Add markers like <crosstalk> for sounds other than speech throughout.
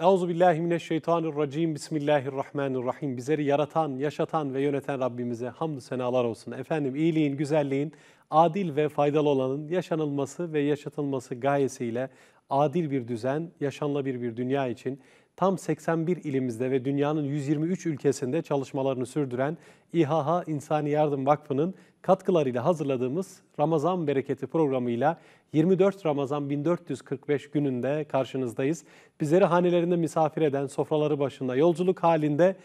Euzu billahi mineşşeytanirracim. Bismillahirrahmanirrahim. Bizleri yaratan, yaşatan ve yöneten Rabbimize hamdü senalar olsun. Efendim iyiliğin, güzelliğin, adil ve faydalı olanın yaşanılması ve yaşatılması gayesiyle adil bir düzen, yaşanılabilir bir dünya için tam 81 ilimizde ve dünyanın 123 ülkesinde çalışmalarını sürdüren İHA İnsani Yardım Vakfı'nın katkılarıyla hazırladığımız Ramazan Bereketi programıyla 24 Ramazan 1445 gününde karşınızdayız. Bizleri hanelerinde misafir eden, sofraları başında, yolculuk halinde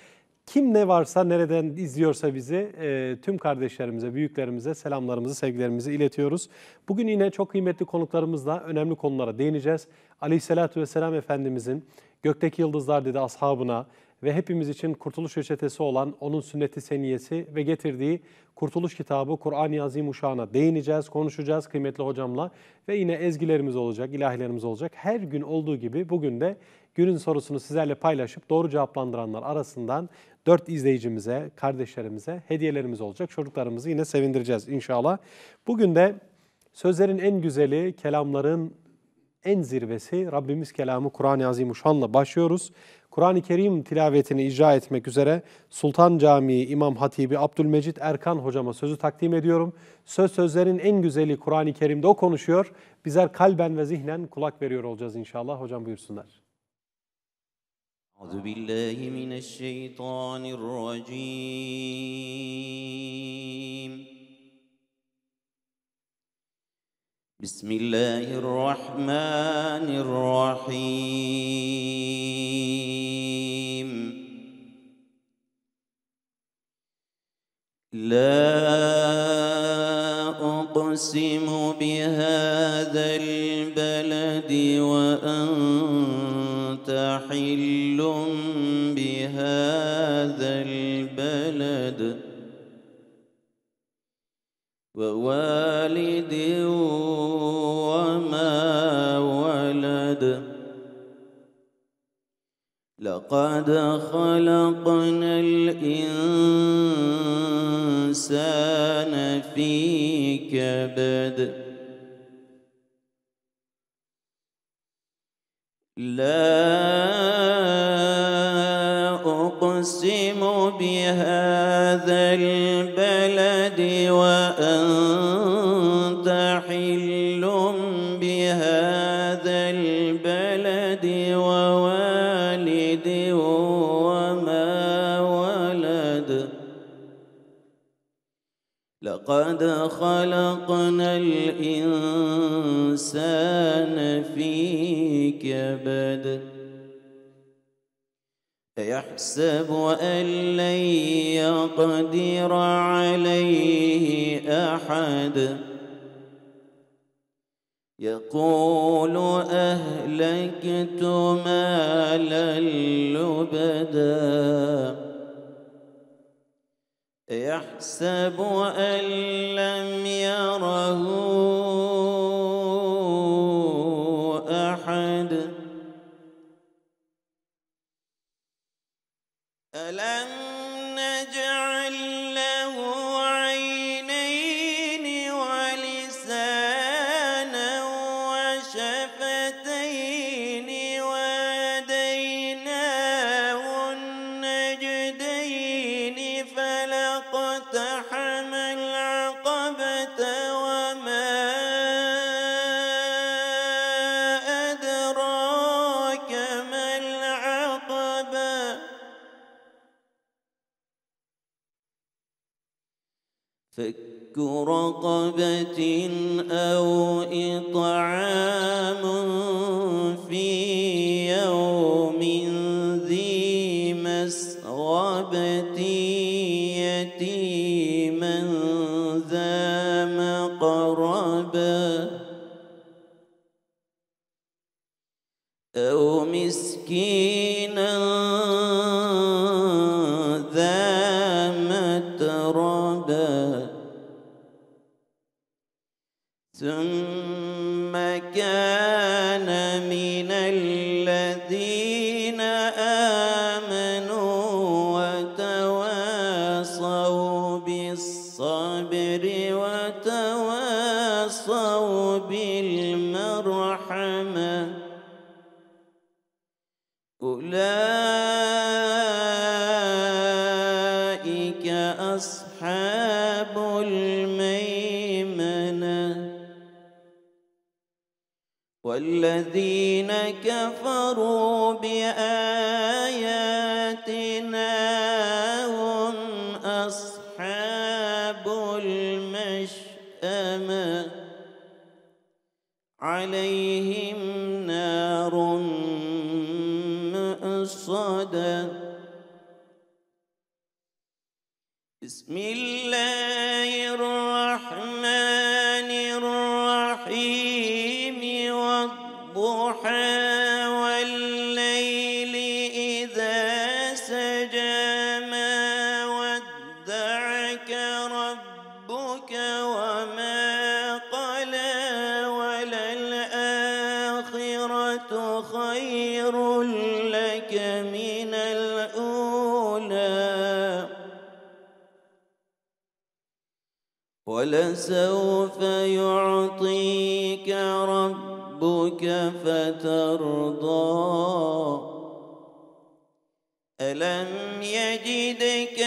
kim ne varsa, nereden izliyorsa bizi e, tüm kardeşlerimize, büyüklerimize selamlarımızı, sevgilerimizi iletiyoruz. Bugün yine çok kıymetli konuklarımızla önemli konulara değineceğiz. Aleyhisselatü Vesselam Efendimizin gökteki yıldızlar dedi ashabına, ve hepimiz için kurtuluş reçetesi olan onun sünneti seniyesi ve getirdiği kurtuluş kitabı Kur'an-ı Azimuşşan'a değineceğiz, konuşacağız kıymetli hocamla ve yine ezgilerimiz olacak, ilahilerimiz olacak. Her gün olduğu gibi bugün de günün sorusunu sizlerle paylaşıp doğru cevaplandıranlar arasından dört izleyicimize, kardeşlerimize hediyelerimiz olacak. Çocuklarımızı yine sevindireceğiz inşallah. Bugün de sözlerin en güzeli, kelamların en zirvesi Rabbimiz kelamı Kur'an-ı Azimuşşan'la başlıyoruz. Kur'an-ı Kerim tilavetini icra etmek üzere Sultan Camii İmam Hatibi Abdülmecit Erkan hocama sözü takdim ediyorum. Söz sözlerin en güzeli Kur'an-ı Kerim'de o konuşuyor. Bizler kalben ve zihnen kulak veriyor olacağız inşallah. Hocam buyursunlar. أعوذ بالله من الشيطان الرجيم بسم الله الرحمن الرحيم لا أقسم بهذا البلد وأنت حلٌّ ووالد وما ولد لقد خلقنا الإنسان في كبد لا أقسم بهذا قد خلقنا الإنسان في كبد أيحسب أن لن يقدر عليه أحد يقول أهلكت مالا لبداً يحسب أن لم يره أحد ألم رقبة أو إطعام الذين كفروا بآياتنا ولسوف يعطيك ربك فترضى ألم يجدك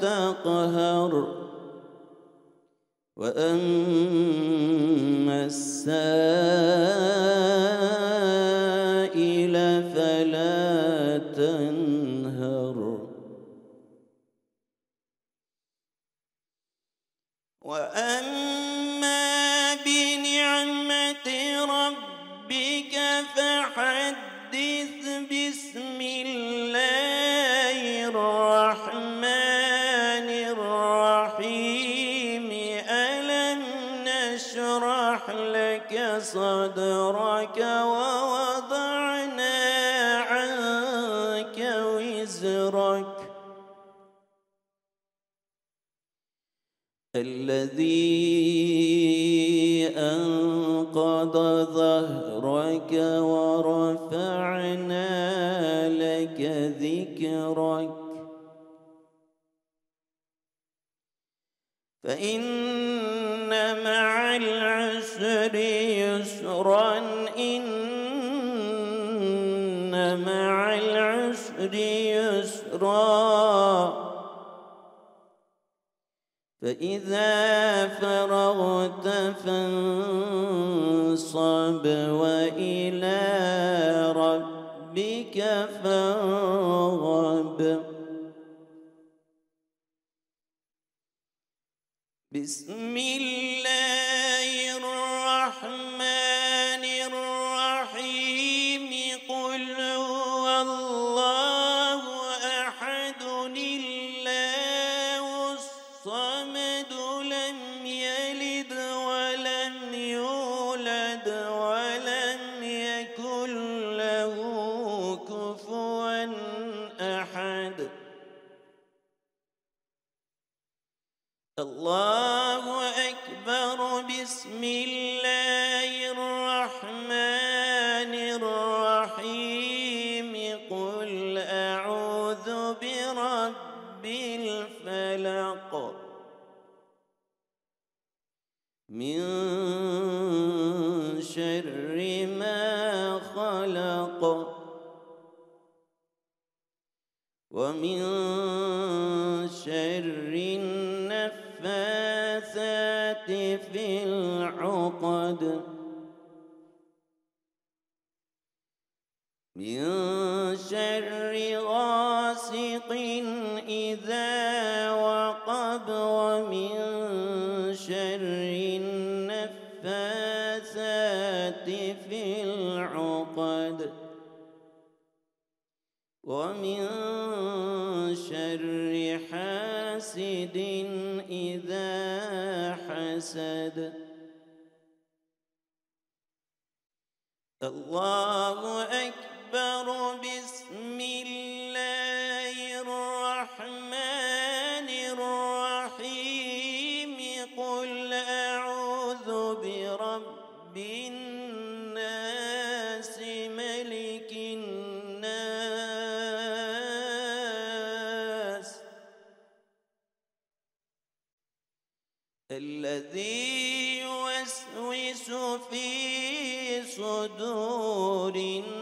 تقهر وأما السائل صدرك ووضعنا عنك وزرك الذي أنقض ظهرك ورفعنا لك ذكرك فإن فإذا فرغت فانصب وإلى ربك فارغب بسم الله ومن شر النفاثات في العقد من شر غاسق إذا وقب ومن شر النفاثات في العقد ومن حاسد إذا حسد الله أكبر بس الذي يوسوس في صدور الناس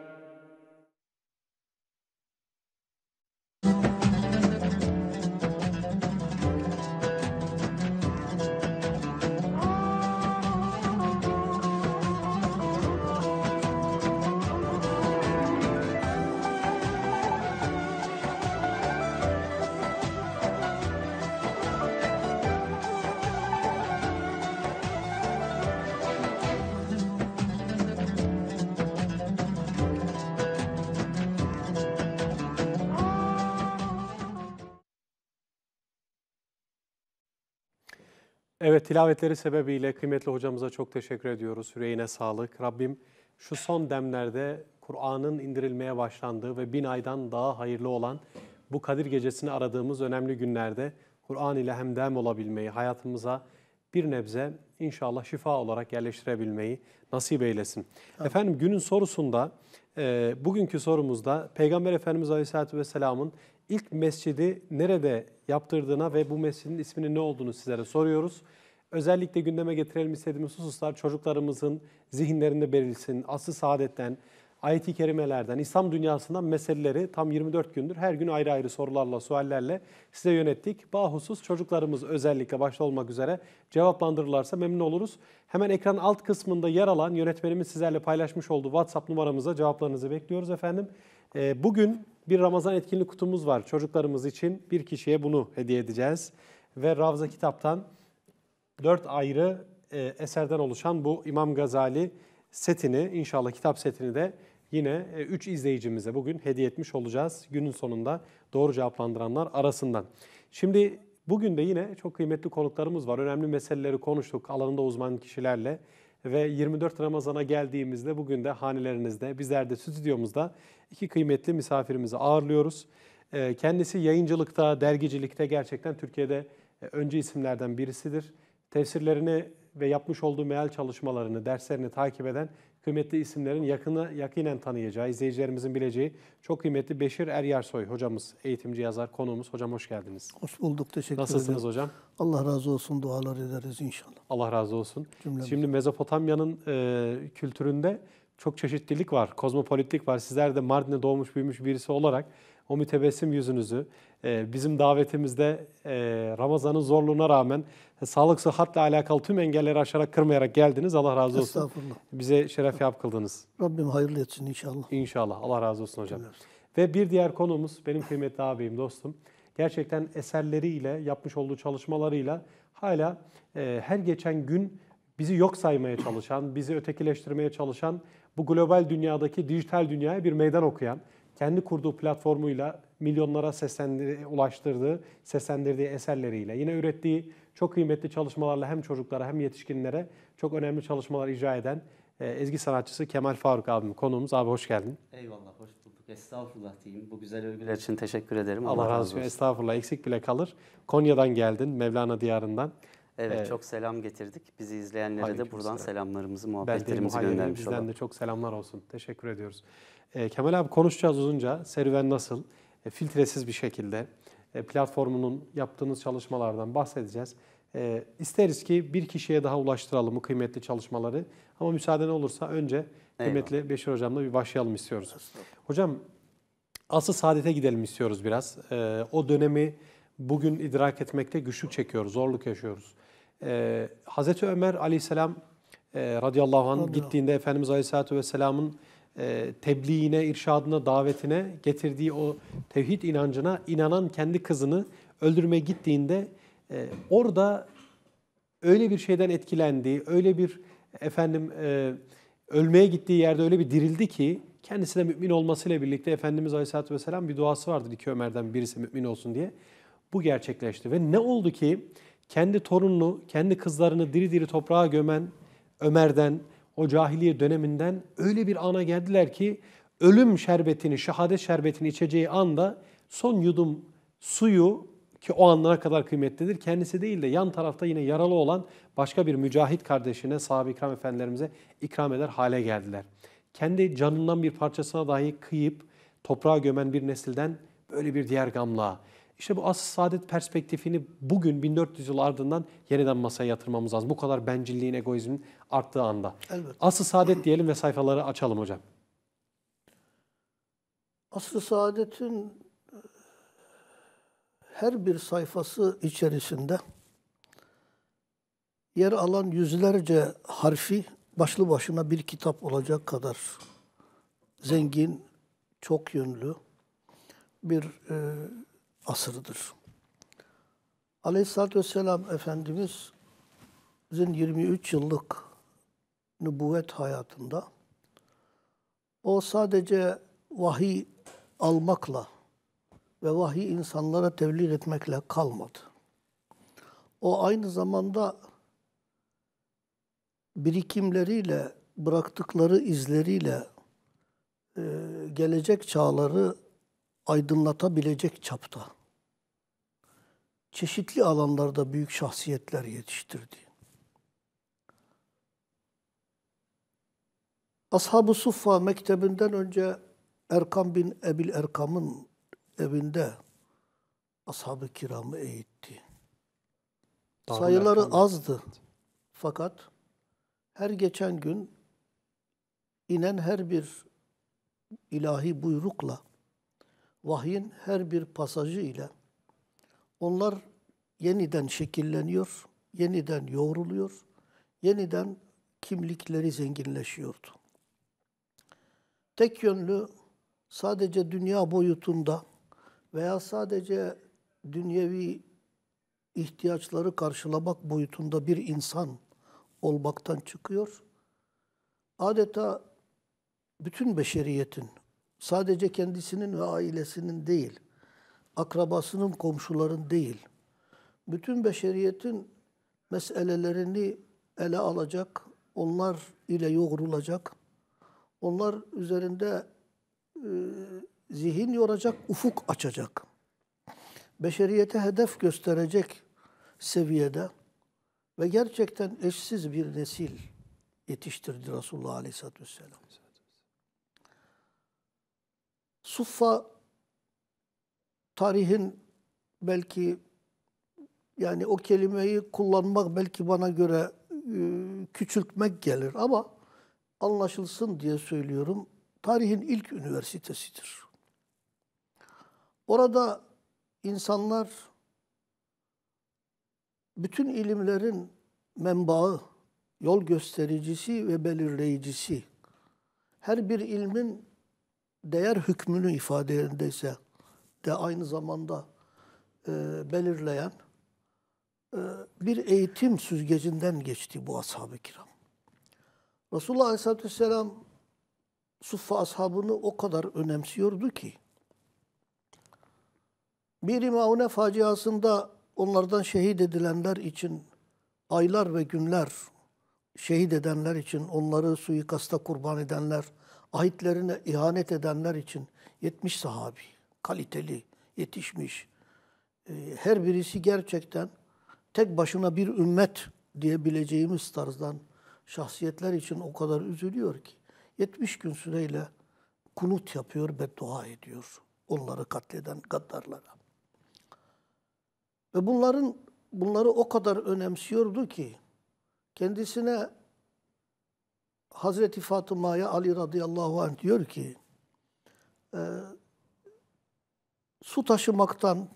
Evet tilavetleri sebebiyle kıymetli hocamıza çok teşekkür ediyoruz. Yüreğine sağlık. Rabbim şu son demlerde Kur'an'ın indirilmeye başlandığı ve bin aydan daha hayırlı olan bu Kadir Gecesi'ni aradığımız önemli günlerde Kur'an ile hemdem olabilmeyi, hayatımıza bir nebze inşallah şifa olarak yerleştirebilmeyi nasip eylesin. Evet. Efendim günün sorusunda, e, bugünkü sorumuzda Peygamber Efendimiz Aleyhisselatü Vesselam'ın ilk mescidi nerede yaptırdığına ve bu mescidin isminin ne olduğunu sizlere soruyoruz. Özellikle gündeme getirelim istediğimiz hususlar çocuklarımızın zihinlerinde belirsin. Aslı saadetten, ayet-i kerimelerden, İslam dünyasından meseleleri tam 24 gündür her gün ayrı ayrı sorularla, suallerle size yönettik. Bahusus çocuklarımız özellikle başta olmak üzere cevaplandırırlarsa memnun oluruz. Hemen ekran alt kısmında yer alan yönetmenimiz sizlerle paylaşmış olduğu WhatsApp numaramıza cevaplarınızı bekliyoruz efendim. Ee, bugün bir Ramazan etkinlik kutumuz var. Çocuklarımız için bir kişiye bunu hediye edeceğiz. Ve Ravza kitaptan dört ayrı e, eserden oluşan bu İmam Gazali setini, inşallah kitap setini de yine 3 e, izleyicimize bugün hediye etmiş olacağız. Günün sonunda doğru cevaplandıranlar arasından. Şimdi bugün de yine çok kıymetli konuklarımız var. Önemli meseleleri konuştuk alanında uzman kişilerle ve 24 Ramazan'a geldiğimizde bugün de hanelerinizde, bizler de stüdyomuzda iki kıymetli misafirimizi ağırlıyoruz. Ee, kendisi yayıncılıkta, dergicilikte gerçekten Türkiye'de e, öncü isimlerden birisidir. Tefsirlerini ve yapmış olduğu meal çalışmalarını, derslerini takip eden kıymetli isimlerin yakını yakinen tanıyacağı, izleyicilerimizin bileceği çok kıymetli Beşir Eryarsoy hocamız, eğitimci yazar, konuğumuz. Hocam hoş geldiniz. Hoş bulduk, teşekkür ederim. Nasılsınız hocam? Allah razı olsun, dualar ederiz inşallah. Allah razı olsun. Cümlemiz. Şimdi Mezopotamya'nın e, kültüründe çok çeşitlilik var, kozmopolitlik var. Sizler de Mardin'de doğmuş büyümüş birisi olarak o mütebessim yüzünüzü e, bizim davetimizde e, Ramazan'ın zorluğuna rağmen e, sağlık sıhhatle alakalı tüm engelleri aşarak kırmayarak geldiniz. Allah razı olsun. Estağfurullah. Bize şeref yap kıldınız. Rabbim hayırlı etsin inşallah. İnşallah. Allah razı olsun hocam. Evet. Ve bir diğer konumuz benim kıymetli abim, dostum. Gerçekten eserleriyle, yapmış olduğu çalışmalarıyla hala her geçen gün bizi yok saymaya çalışan, bizi ötekileştirmeye çalışan bu global dünyadaki dijital dünyaya bir meydan okuyan, kendi kurduğu platformuyla milyonlara seslendir ulaştırdığı, seslendirdiği eserleriyle, yine ürettiği çok kıymetli çalışmalarla hem çocuklara hem yetişkinlere çok önemli çalışmalar icra eden e, ezgi sanatçısı Kemal Faruk abim konuğumuz. Abi hoş geldin. Eyvallah, hoş bulduk. Estağfurullah diyeyim. Bu güzel övgüler için teşekkür ederim. Allah, Allah razı olsun. Estağfurullah, eksik bile kalır. Konya'dan geldin, Mevlana diyarından. Evet, evet çok selam getirdik. Bizi izleyenlere Aleyküm de buradan selam. selamlarımızı, muhabbetlerimizi göndermiş bizden olalım. Bizden de çok selamlar olsun. Teşekkür ediyoruz. E, Kemal abi konuşacağız uzunca. Serüven nasıl? E, filtresiz bir şekilde e, platformunun yaptığınız çalışmalardan bahsedeceğiz. E, isteriz ki bir kişiye daha ulaştıralım bu kıymetli çalışmaları. Ama müsaaden olursa önce kıymetli Eyvallah. Beşir Hocam'la bir başlayalım istiyoruz. Hocam asıl saadete gidelim istiyoruz biraz. E, o dönemi bugün idrak etmekte güçlük çekiyoruz, zorluk yaşıyoruz e, Hazreti Ömer aleyhisselam e, radıyallahu anh Allah. gittiğinde Efendimiz aleyhisselatü vesselamın e, tebliğine, irşadına, davetine getirdiği o tevhid inancına inanan kendi kızını öldürmeye gittiğinde e, orada öyle bir şeyden etkilendiği, öyle bir efendim e, ölmeye gittiği yerde öyle bir dirildi ki kendisine mümin olmasıyla birlikte Efendimiz Aleyhisselatü Vesselam bir duası vardı ki Ömer'den birisi mümin olsun diye. Bu gerçekleşti ve ne oldu ki kendi torununu, kendi kızlarını diri diri toprağa gömen Ömer'den, o cahiliye döneminden öyle bir ana geldiler ki ölüm şerbetini, şehadet şerbetini içeceği anda son yudum suyu ki o anlara kadar kıymetlidir. Kendisi değil de yan tarafta yine yaralı olan başka bir mücahit kardeşine, sahabe ikram efendilerimize ikram eder hale geldiler. Kendi canından bir parçasına dahi kıyıp toprağa gömen bir nesilden böyle bir diğer gamla, işte bu asıl saadet perspektifini bugün 1400 yıl ardından yeniden masaya yatırmamız lazım. Bu kadar bencilliğin, egoizmin arttığı anda. Elbette. Asıl saadet diyelim ve sayfaları açalım hocam. Asıl saadetin e, her bir sayfası içerisinde yer alan yüzlerce harfi başlı başına bir kitap olacak kadar zengin, çok yönlü bir e, asırıdır. Aleyhisselatü Vesselam Efendimiz'in 23 yıllık nübüvvet hayatında o sadece vahiy almakla ve vahiy insanlara tebliğ etmekle kalmadı. O aynı zamanda birikimleriyle, bıraktıkları izleriyle gelecek çağları aydınlatabilecek çapta çeşitli alanlarda büyük şahsiyetler yetiştirdi. Ashab-ı Suffa mektebinden önce Erkam bin Ebil Erkam'ın evinde ashab-ı kiramı eğitti. Darul Sayıları Erkam. azdı. Fakat her geçen gün inen her bir ilahi buyrukla vahyin her bir pasajı ile onlar yeniden şekilleniyor, yeniden yoğruluyor, yeniden kimlikleri zenginleşiyordu. Tek yönlü sadece dünya boyutunda veya sadece dünyevi ihtiyaçları karşılamak boyutunda bir insan olmaktan çıkıyor. Adeta bütün beşeriyetin sadece kendisinin ve ailesinin değil, akrabasının, komşuların değil, bütün beşeriyetin meselelerini ele alacak, onlar ile yoğrulacak, onlar üzerinde e, zihin yoracak, ufuk açacak. Beşeriyete hedef gösterecek seviyede ve gerçekten eşsiz bir nesil yetiştirdi Resulullah Aleyhisselatü Vesselam. Suffa tarihin belki yani o kelimeyi kullanmak belki bana göre e, küçültmek gelir ama anlaşılsın diye söylüyorum. Tarihin ilk üniversitesidir. Orada insanlar bütün ilimlerin menbaı, yol göstericisi ve belirleyicisi, her bir ilmin değer hükmünü ifade yerindeyse de aynı zamanda e, belirleyen e, bir eğitim süzgecinden geçti bu ashab-ı kiram. Resulullah Aleyhisselatü Vesselam Suffa ashabını o kadar önemsiyordu ki bir Maune faciasında onlardan şehit edilenler için aylar ve günler şehit edenler için onları suikasta kurban edenler Ahitlerine ihanet edenler için 70 sahabi, kaliteli, yetişmiş. E, her birisi gerçekten tek başına bir ümmet diyebileceğimiz tarzdan şahsiyetler için o kadar üzülüyor ki 70 gün süreyle kunut yapıyor, ve dua ediyor onları katleden gaddarlara. Ve bunların bunları o kadar önemsiyordu ki kendisine Hazreti Fatıma'ya Ali radıyallahu anh diyor ki e, su taşımaktan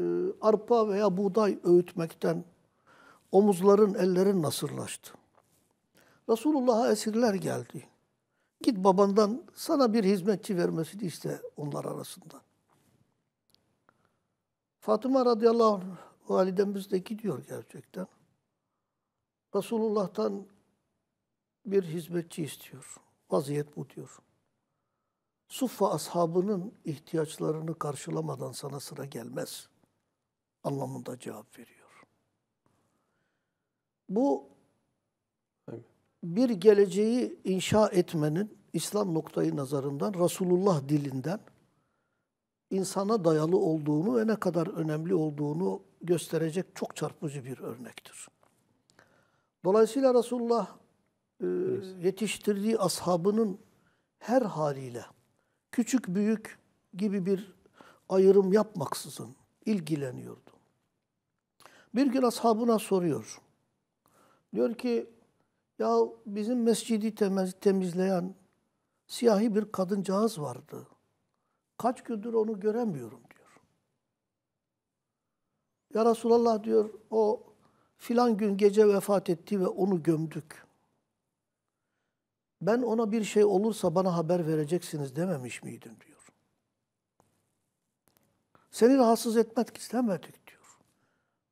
e, arpa veya buğday öğütmekten omuzların, ellerin nasırlaştı. Resulullah'a esirler geldi. Git babandan sana bir hizmetçi vermesini iste onlar arasında. Fatıma radıyallahu anh validemiz de gidiyor gerçekten. Resulullah'tan bir hizmetçi istiyor. Vaziyet bu diyor. Suffa ashabının ihtiyaçlarını karşılamadan sana sıra gelmez anlamında cevap veriyor. Bu bir geleceği inşa etmenin İslam noktayı nazarından, Resulullah dilinden insana dayalı olduğunu ve ne kadar önemli olduğunu gösterecek çok çarpıcı bir örnektir. Dolayısıyla Resulullah e, yetiştirdiği ashabının her haliyle küçük büyük gibi bir ayrım yapmaksızın ilgileniyordu. Bir gün ashabına soruyor. Diyor ki ya bizim mescidi temiz, temizleyen siyahi bir kadıncağız vardı. Kaç gündür onu göremiyorum diyor. Ya Resulallah diyor o filan gün gece vefat etti ve onu gömdük. Ben ona bir şey olursa bana haber vereceksiniz dememiş miydim diyor. Seni rahatsız etmek istemedik diyor.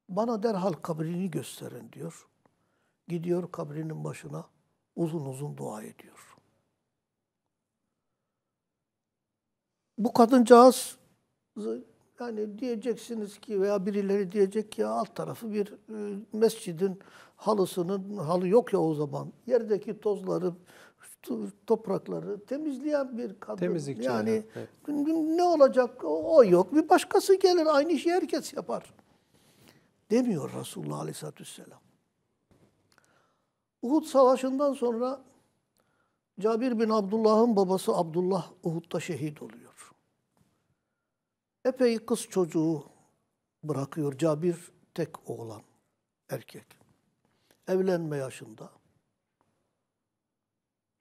Bana derhal kabrini gösterin diyor. Gidiyor kabrinin başına uzun uzun dua ediyor. Bu kadıncağız yani diyeceksiniz ki veya birileri diyecek ki alt tarafı bir e, mescidin halısının halı yok ya o zaman. Yerdeki tozları, toprakları temizleyen bir kadın. Temizlikçi. Yani evet. ne olacak o, o yok. Bir başkası gelir aynı işi herkes yapar. Demiyor Resulullah Aleyhisselatü Vesselam. Uhud Savaşı'ndan sonra Cabir bin Abdullah'ın babası Abdullah Uhud'da şehit oluyor. Epey kız çocuğu bırakıyor Cabir tek oğlan erkek. Evlenme yaşında.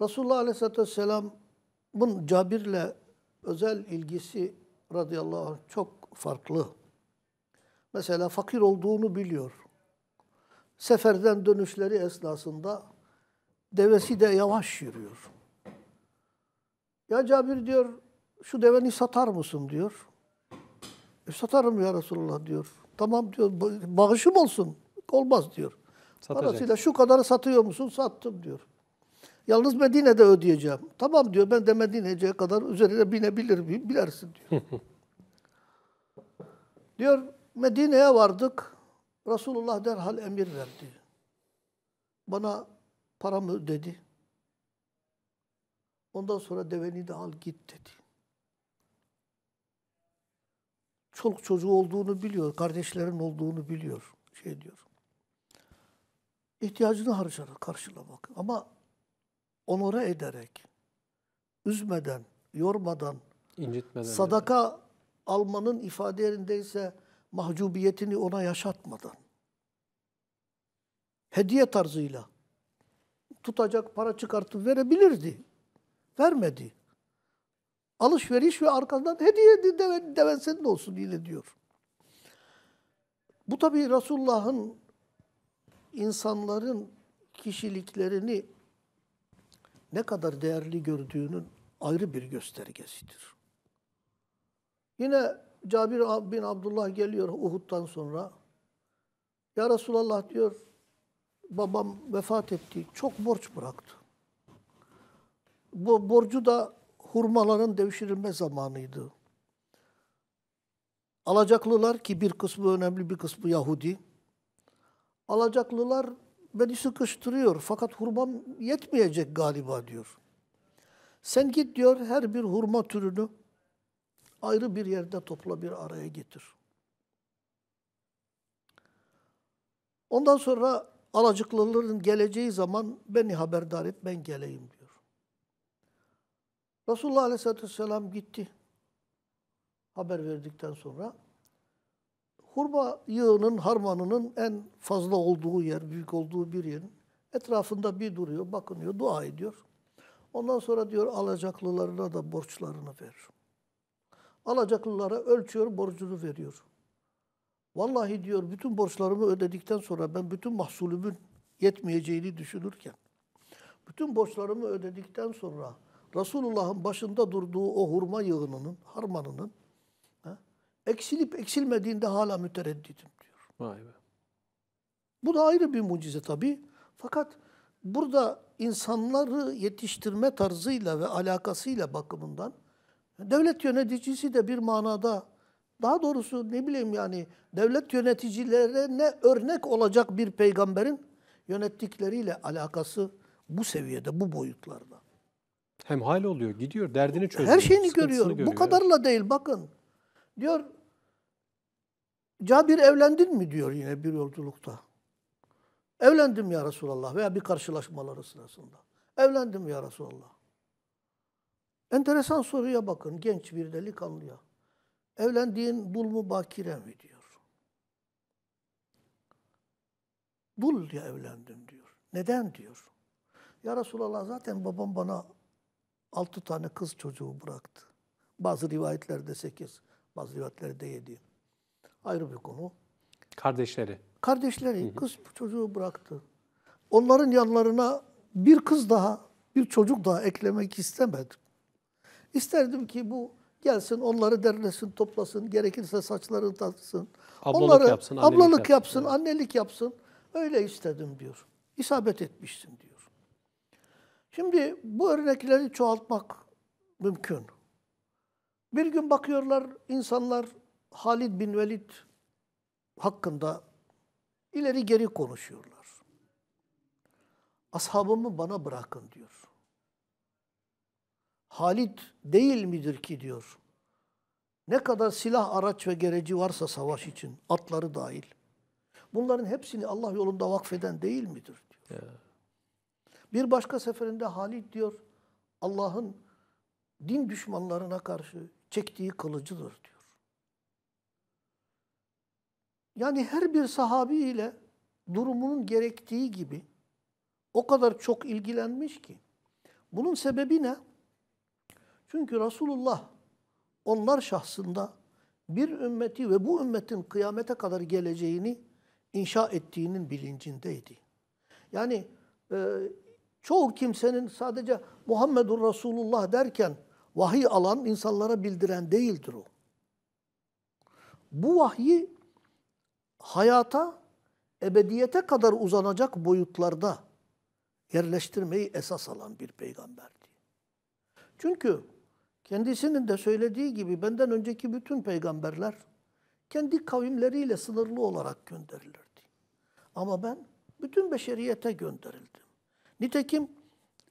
Resulullah Aleyhisselatü Vesselam bunun Cabir'le özel ilgisi radıyallahu anh çok farklı. Mesela fakir olduğunu biliyor. Seferden dönüşleri esnasında devesi de yavaş yürüyor. Ya Cabir diyor, şu deveni satar mısın diyor. E, satarım ya Resulullah diyor. Tamam diyor bağışım olsun. Olmaz diyor. Satacak. Parasıyla şu kadarı satıyor musun? Sattım diyor. Yalnız Medine'de ödeyeceğim. Tamam diyor ben de Medine'ye kadar üzerine binebilir miyim? Bilersin diyor. <laughs> diyor Medine'ye vardık. Resulullah derhal emir verdi. Bana paramı ödedi. Ondan sonra deveni de al git dedi. çoluk çocuğu olduğunu biliyor, kardeşlerin olduğunu biliyor. Şey diyor. İhtiyacını harcarak karşılamak ama onora ederek, üzmeden, yormadan, incitmeden sadaka yani. almanın ifade yerindeyse mahcubiyetini ona yaşatmadan hediye tarzıyla tutacak para çıkartıp verebilirdi. Vermedi alışveriş ve arkadan hediye deven, deven senin olsun yine diyor. Bu tabi Resulullah'ın insanların kişiliklerini ne kadar değerli gördüğünün ayrı bir göstergesidir. Yine Cabir bin Abdullah geliyor Uhud'dan sonra. Ya Resulallah diyor, babam vefat etti, çok borç bıraktı. Bu borcu da hurmaların devşirilme zamanıydı. Alacaklılar ki bir kısmı önemli bir kısmı Yahudi. Alacaklılar beni sıkıştırıyor fakat hurmam yetmeyecek galiba diyor. Sen git diyor her bir hurma türünü ayrı bir yerde topla bir araya getir. Ondan sonra alacaklıların geleceği zaman beni haberdar et ben geleyim diyor. Resulullah Aleyhisselatü Vesselam gitti. Haber verdikten sonra. Hurma yığının, harmanının en fazla olduğu yer, büyük olduğu bir yerin etrafında bir duruyor, bakınıyor, dua ediyor. Ondan sonra diyor alacaklılarına da borçlarını verir. Alacaklılara ölçüyor, borcunu veriyor. Vallahi diyor bütün borçlarımı ödedikten sonra ben bütün mahsulümün yetmeyeceğini düşünürken, bütün borçlarımı ödedikten sonra Resulullah'ın başında durduğu o hurma yığınının, harmanının he, eksilip eksilmediğinde hala mütereddidim diyor. Vay be. Bu da ayrı bir mucize tabii. Fakat burada insanları yetiştirme tarzıyla ve alakasıyla bakımından devlet yöneticisi de bir manada daha doğrusu ne bileyim yani devlet yöneticilere ne örnek olacak bir peygamberin yönettikleriyle alakası bu seviyede, bu boyutlarda. Hem hal oluyor, gidiyor, derdini çözüyor. Her şeyini görüyor. görüyor. Bu kadarla değil bakın. Diyor Cabir evlendin mi diyor yine bir yolculukta. Evlendim ya Resulallah veya bir karşılaşmaları sırasında. Evlendim ya Resulallah. Enteresan soruya bakın genç bir delikanlıya. Evlendiğin dul mu bakire mi diyor. Dul ya evlendim diyor. Neden diyor. Ya Resulallah zaten babam bana altı tane kız çocuğu bıraktı. Bazı rivayetlerde sekiz, bazı rivayetlerde yedi. Ayrı bir konu. Kardeşleri. Kardeşleri, kız çocuğu bıraktı. Onların yanlarına bir kız daha, bir çocuk daha eklemek istemedim. İsterdim ki bu gelsin, onları derlesin, toplasın, gerekirse saçlarını tatsın. Ablalık onları, yapsın, annelik ablalık yapsın, yapsın, annelik yapsın. Öyle istedim diyor. İsabet etmişsin diyor. Şimdi bu örnekleri çoğaltmak mümkün. Bir gün bakıyorlar insanlar Halid bin Velid hakkında ileri geri konuşuyorlar. Ashabımı bana bırakın diyor. Halid değil midir ki diyor. Ne kadar silah, araç ve gereci varsa savaş için, atları dahil. Bunların hepsini Allah yolunda vakfeden değil midir diyor. Yeah. Bir başka seferinde Halid diyor Allah'ın din düşmanlarına karşı çektiği kılıcıdır diyor. Yani her bir sahabi ile durumunun gerektiği gibi o kadar çok ilgilenmiş ki. Bunun sebebi ne? Çünkü Resulullah onlar şahsında bir ümmeti ve bu ümmetin kıyamete kadar geleceğini inşa ettiğinin bilincindeydi. Yani e, çoğu kimsenin sadece Muhammedur Resulullah derken vahiy alan insanlara bildiren değildir o. Bu vahyi hayata, ebediyete kadar uzanacak boyutlarda yerleştirmeyi esas alan bir peygamberdi. Çünkü kendisinin de söylediği gibi benden önceki bütün peygamberler kendi kavimleriyle sınırlı olarak gönderilirdi. Ama ben bütün beşeriyete gönderildim. Nitekim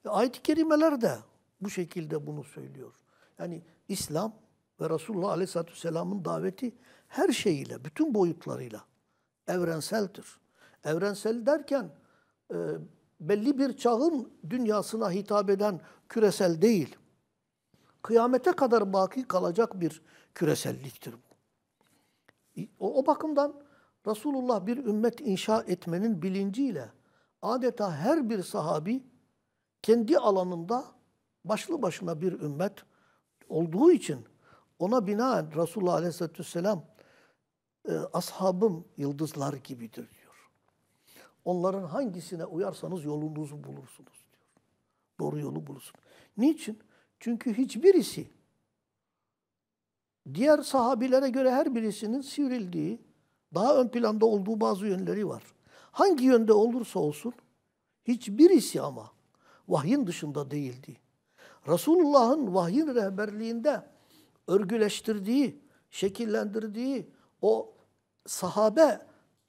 ayet-i kerimeler de bu şekilde bunu söylüyor. Yani İslam ve Resulullah Aleyhisselatü Vesselam'ın daveti her şeyiyle, bütün boyutlarıyla evrenseldir. Evrensel derken e, belli bir çağın dünyasına hitap eden küresel değil. Kıyamete kadar baki kalacak bir küreselliktir bu. O, o bakımdan Resulullah bir ümmet inşa etmenin bilinciyle adeta her bir sahabi kendi alanında başlı başına bir ümmet olduğu için ona binaen Resulullah Aleyhisselatü Vesselam e, ashabım yıldızlar gibidir diyor. Onların hangisine uyarsanız yolunuzu bulursunuz diyor. Doğru yolu bulursunuz. Niçin? Çünkü hiçbirisi diğer sahabilere göre her birisinin sivrildiği, daha ön planda olduğu bazı yönleri var. Hangi yönde olursa olsun hiçbirisi ama vahyin dışında değildi. Resulullah'ın vahyin rehberliğinde örgüleştirdiği, şekillendirdiği o sahabe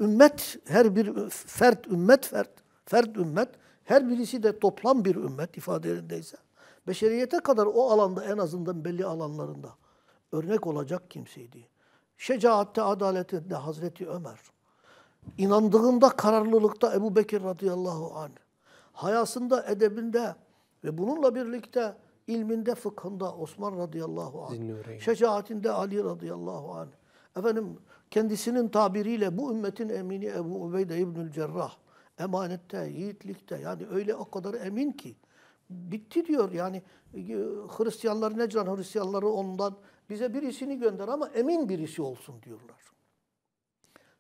ümmet her bir fert ümmet fert fert ümmet her birisi de toplam bir ümmet ifadelerindeyse beşeriyete kadar o alanda en azından belli alanlarında örnek olacak kimseydi. Şecaat'te, adaletinde Hazreti Ömer inandığında kararlılıkta Ebu Bekir radıyallahu anh, hayasında, edebinde ve bununla birlikte ilminde, fıkhında Osman radıyallahu anh, Dinliyorum. şecaatinde Ali radıyallahu anh, efendim kendisinin tabiriyle bu ümmetin emini Ebu Ubeyde İbnül Cerrah, emanette, yiğitlikte yani öyle o kadar emin ki, bitti diyor yani e, Hristiyanlar ne Hristiyanları ondan bize birisini gönder ama emin birisi olsun diyorlar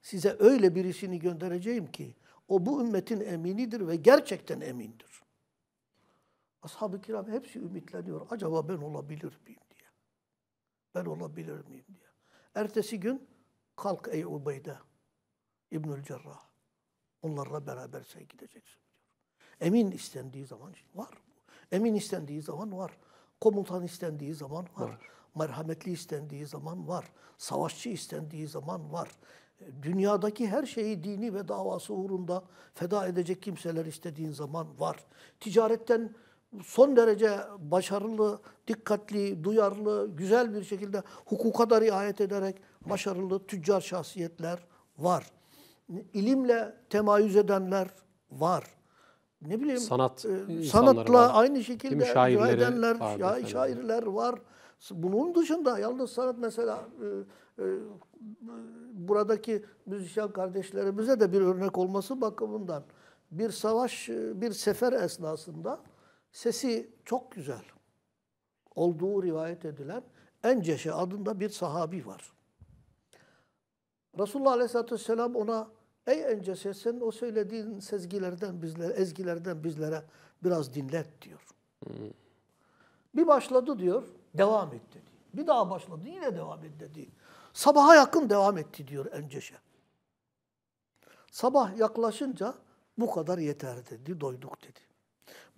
size öyle birisini göndereceğim ki o bu ümmetin eminidir ve gerçekten emindir. Ashab-ı kiram hepsi ümitleniyor. Acaba ben olabilir miyim diye. Ben olabilir miyim diye. Ertesi gün kalk ey Ubeyde İbnül Cerrah. Onlarla beraber sen gideceksin Emin istendiği zaman var. Emin istendiği zaman var. Komutan istendiği zaman var. var merhametli istendiği zaman var. Savaşçı istendiği zaman var dünyadaki her şeyi dini ve davası uğrunda feda edecek kimseler istediğin zaman var. Ticaretten son derece başarılı, dikkatli, duyarlı, güzel bir şekilde hukuka da riayet ederek başarılı tüccar şahsiyetler var. İlimle temayüz edenler var. Ne bileyim sanat e, sanatla var. aynı şekilde şairleri edenler, vardı, şairler var. Bunun dışında yalnız sanat mesela e, ee, buradaki müzisyen kardeşlerimize de bir örnek olması bakımından bir savaş, e, bir sefer esnasında sesi çok güzel olduğu rivayet edilen Enceşe adında bir sahabi var. Resulullah Aleyhisselatü Vesselam ona ey Enceşe sen o söylediğin sezgilerden bizlere, ezgilerden bizlere biraz dinlet diyor. Hmm. Bir başladı diyor, devam et dedi. Bir daha başladı yine devam et dedi. Sabaha yakın devam etti diyor Enceşe. Sabah yaklaşınca bu kadar yeter dedi, doyduk dedi.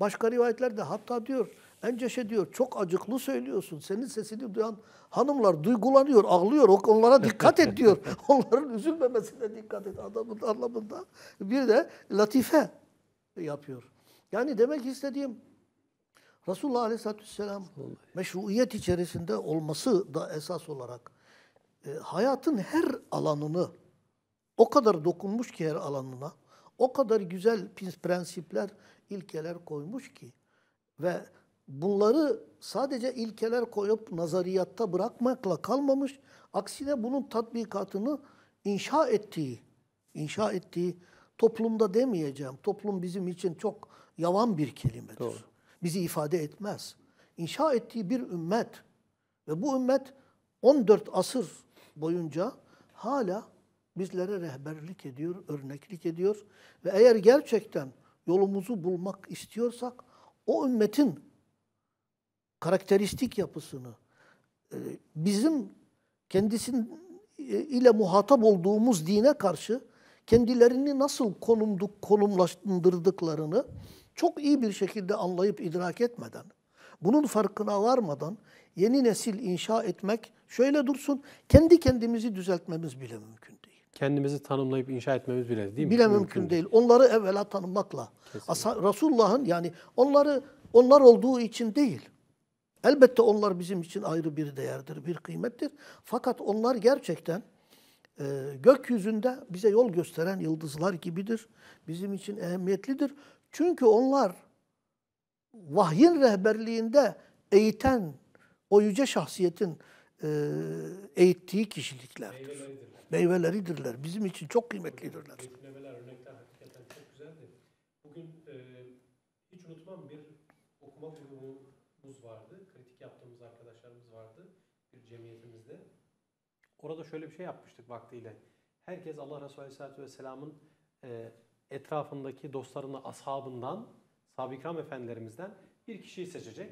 Başka rivayetlerde hatta diyor, Enceşe diyor çok acıklı söylüyorsun. Senin sesini duyan hanımlar duygulanıyor, ağlıyor. Onlara dikkat et diyor. <laughs> Onların üzülmemesine dikkat et adamın anlamında. Bir de latife yapıyor. Yani demek istediğim Resulullah Aleyhisselatü Vesselam meşruiyet içerisinde olması da esas olarak e, hayatın her alanını o kadar dokunmuş ki her alanına, o kadar güzel prensipler, ilkeler koymuş ki ve bunları sadece ilkeler koyup nazariyatta bırakmakla kalmamış, aksine bunun tatbikatını inşa ettiği, inşa ettiği toplumda demeyeceğim. Toplum bizim için çok yavan bir kelimedir. Doğru. Bizi ifade etmez. İnşa ettiği bir ümmet ve bu ümmet 14 asır boyunca hala bizlere rehberlik ediyor, örneklik ediyor. Ve eğer gerçekten yolumuzu bulmak istiyorsak o ümmetin karakteristik yapısını e, bizim kendisinin e, ile muhatap olduğumuz dine karşı kendilerini nasıl konumduk, konumlaştırdıklarını çok iyi bir şekilde anlayıp idrak etmeden bunun farkına varmadan yeni nesil inşa etmek şöyle dursun, kendi kendimizi düzeltmemiz bile mümkün değil. Kendimizi tanımlayıp inşa etmemiz bile değil mi? Bile mümkün, mümkün değil. Onları evvela tanımakla Kesinlikle. Resulullah'ın yani onları onlar olduğu için değil. Elbette onlar bizim için ayrı bir değerdir, bir kıymettir. Fakat onlar gerçekten e, gökyüzünde bize yol gösteren yıldızlar gibidir. Bizim için ehemmiyetlidir. Çünkü onlar vahyin rehberliğinde eğiten o yüce şahsiyetin e, eğittiği kişiliklerdir. Meyveleridirler. Meyveleridirler. Bizim için çok kıymetlidirler. Meyveler, örnekler hakikaten çok güzeldi. Bugün e, hiç unutmam bir okuma grubumuz vardı. Kritik yaptığımız arkadaşlarımız vardı bir cemiyetimizde. Orada şöyle bir şey yapmıştık vaktiyle. Herkes Allah Resulü Aleyhisselatü Vesselam'ın e, etrafındaki dostlarını, ashabından sahabe efendilerimizden bir kişiyi seçecek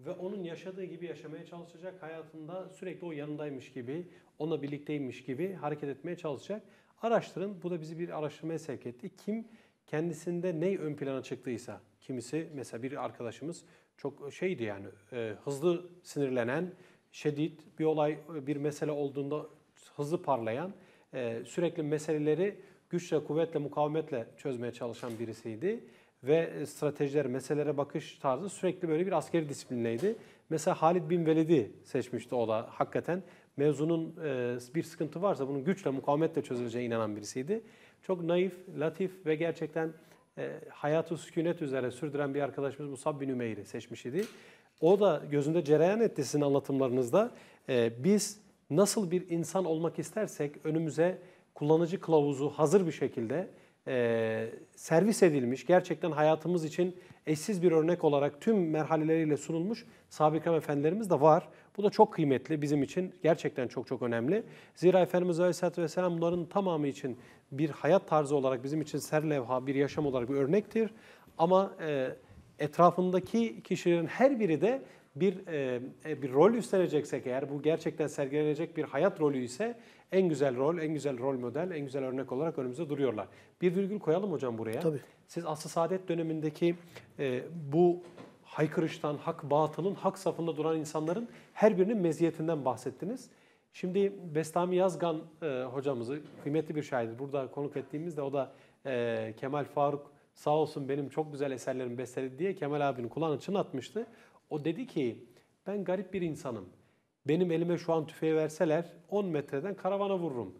ve onun yaşadığı gibi yaşamaya çalışacak. Hayatında sürekli o yanındaymış gibi, onunla birlikteymiş gibi hareket etmeye çalışacak. Araştırın. Bu da bizi bir araştırmaya sevk etti. Kim kendisinde ne ön plana çıktıysa, kimisi mesela bir arkadaşımız çok şeydi yani e, hızlı sinirlenen, şiddet bir olay bir mesele olduğunda hızlı parlayan, e, sürekli meseleleri güçle, kuvvetle, mukavemetle çözmeye çalışan birisiydi ve e, stratejiler, meselelere bakış tarzı sürekli böyle bir askeri disiplinleydi. Mesela Halid bin Velid'i seçmişti o da hakikaten. Mevzunun e, bir sıkıntı varsa bunun güçle, mukavemetle çözüleceğine inanan birisiydi. Çok naif, latif ve gerçekten e, hayatı sükunet üzere sürdüren bir arkadaşımız Musab bin Ümeyr'i seçmiş idi. O da gözünde cereyan etti sizin anlatımlarınızda. Biz nasıl bir insan olmak istersek önümüze kullanıcı kılavuzu hazır bir şekilde e, servis edilmiş, gerçekten hayatımız için eşsiz bir örnek olarak tüm merhaleleriyle sunulmuş sabıkam efendilerimiz de var. Bu da çok kıymetli bizim için gerçekten çok çok önemli. Zira Efendimiz Aleyhisselatü Vesselam bunların tamamı için bir hayat tarzı olarak bizim için serlevha, bir yaşam olarak bir örnektir. Ama e, etrafındaki kişilerin her biri de bir e, e, bir rol üstleneceksek eğer bu gerçekten sergilenecek bir hayat rolü ise en güzel rol, en güzel rol model, en güzel örnek olarak önümüzde duruyorlar. Bir virgül koyalım hocam buraya. Tabii. Siz Aslı Saadet dönemindeki e, bu haykırıştan, hak batılın, hak safında duran insanların her birinin meziyetinden bahsettiniz. Şimdi Bestami Yazgan e, hocamızı, kıymetli bir şairdir burada konuk ettiğimizde o da e, Kemal Faruk sağ olsun benim çok güzel eserlerim besteledi diye Kemal abinin kulağını çınlatmıştı. O dedi ki ben garip bir insanım. Benim elime şu an tüfeği verseler 10 metreden karavana vururum.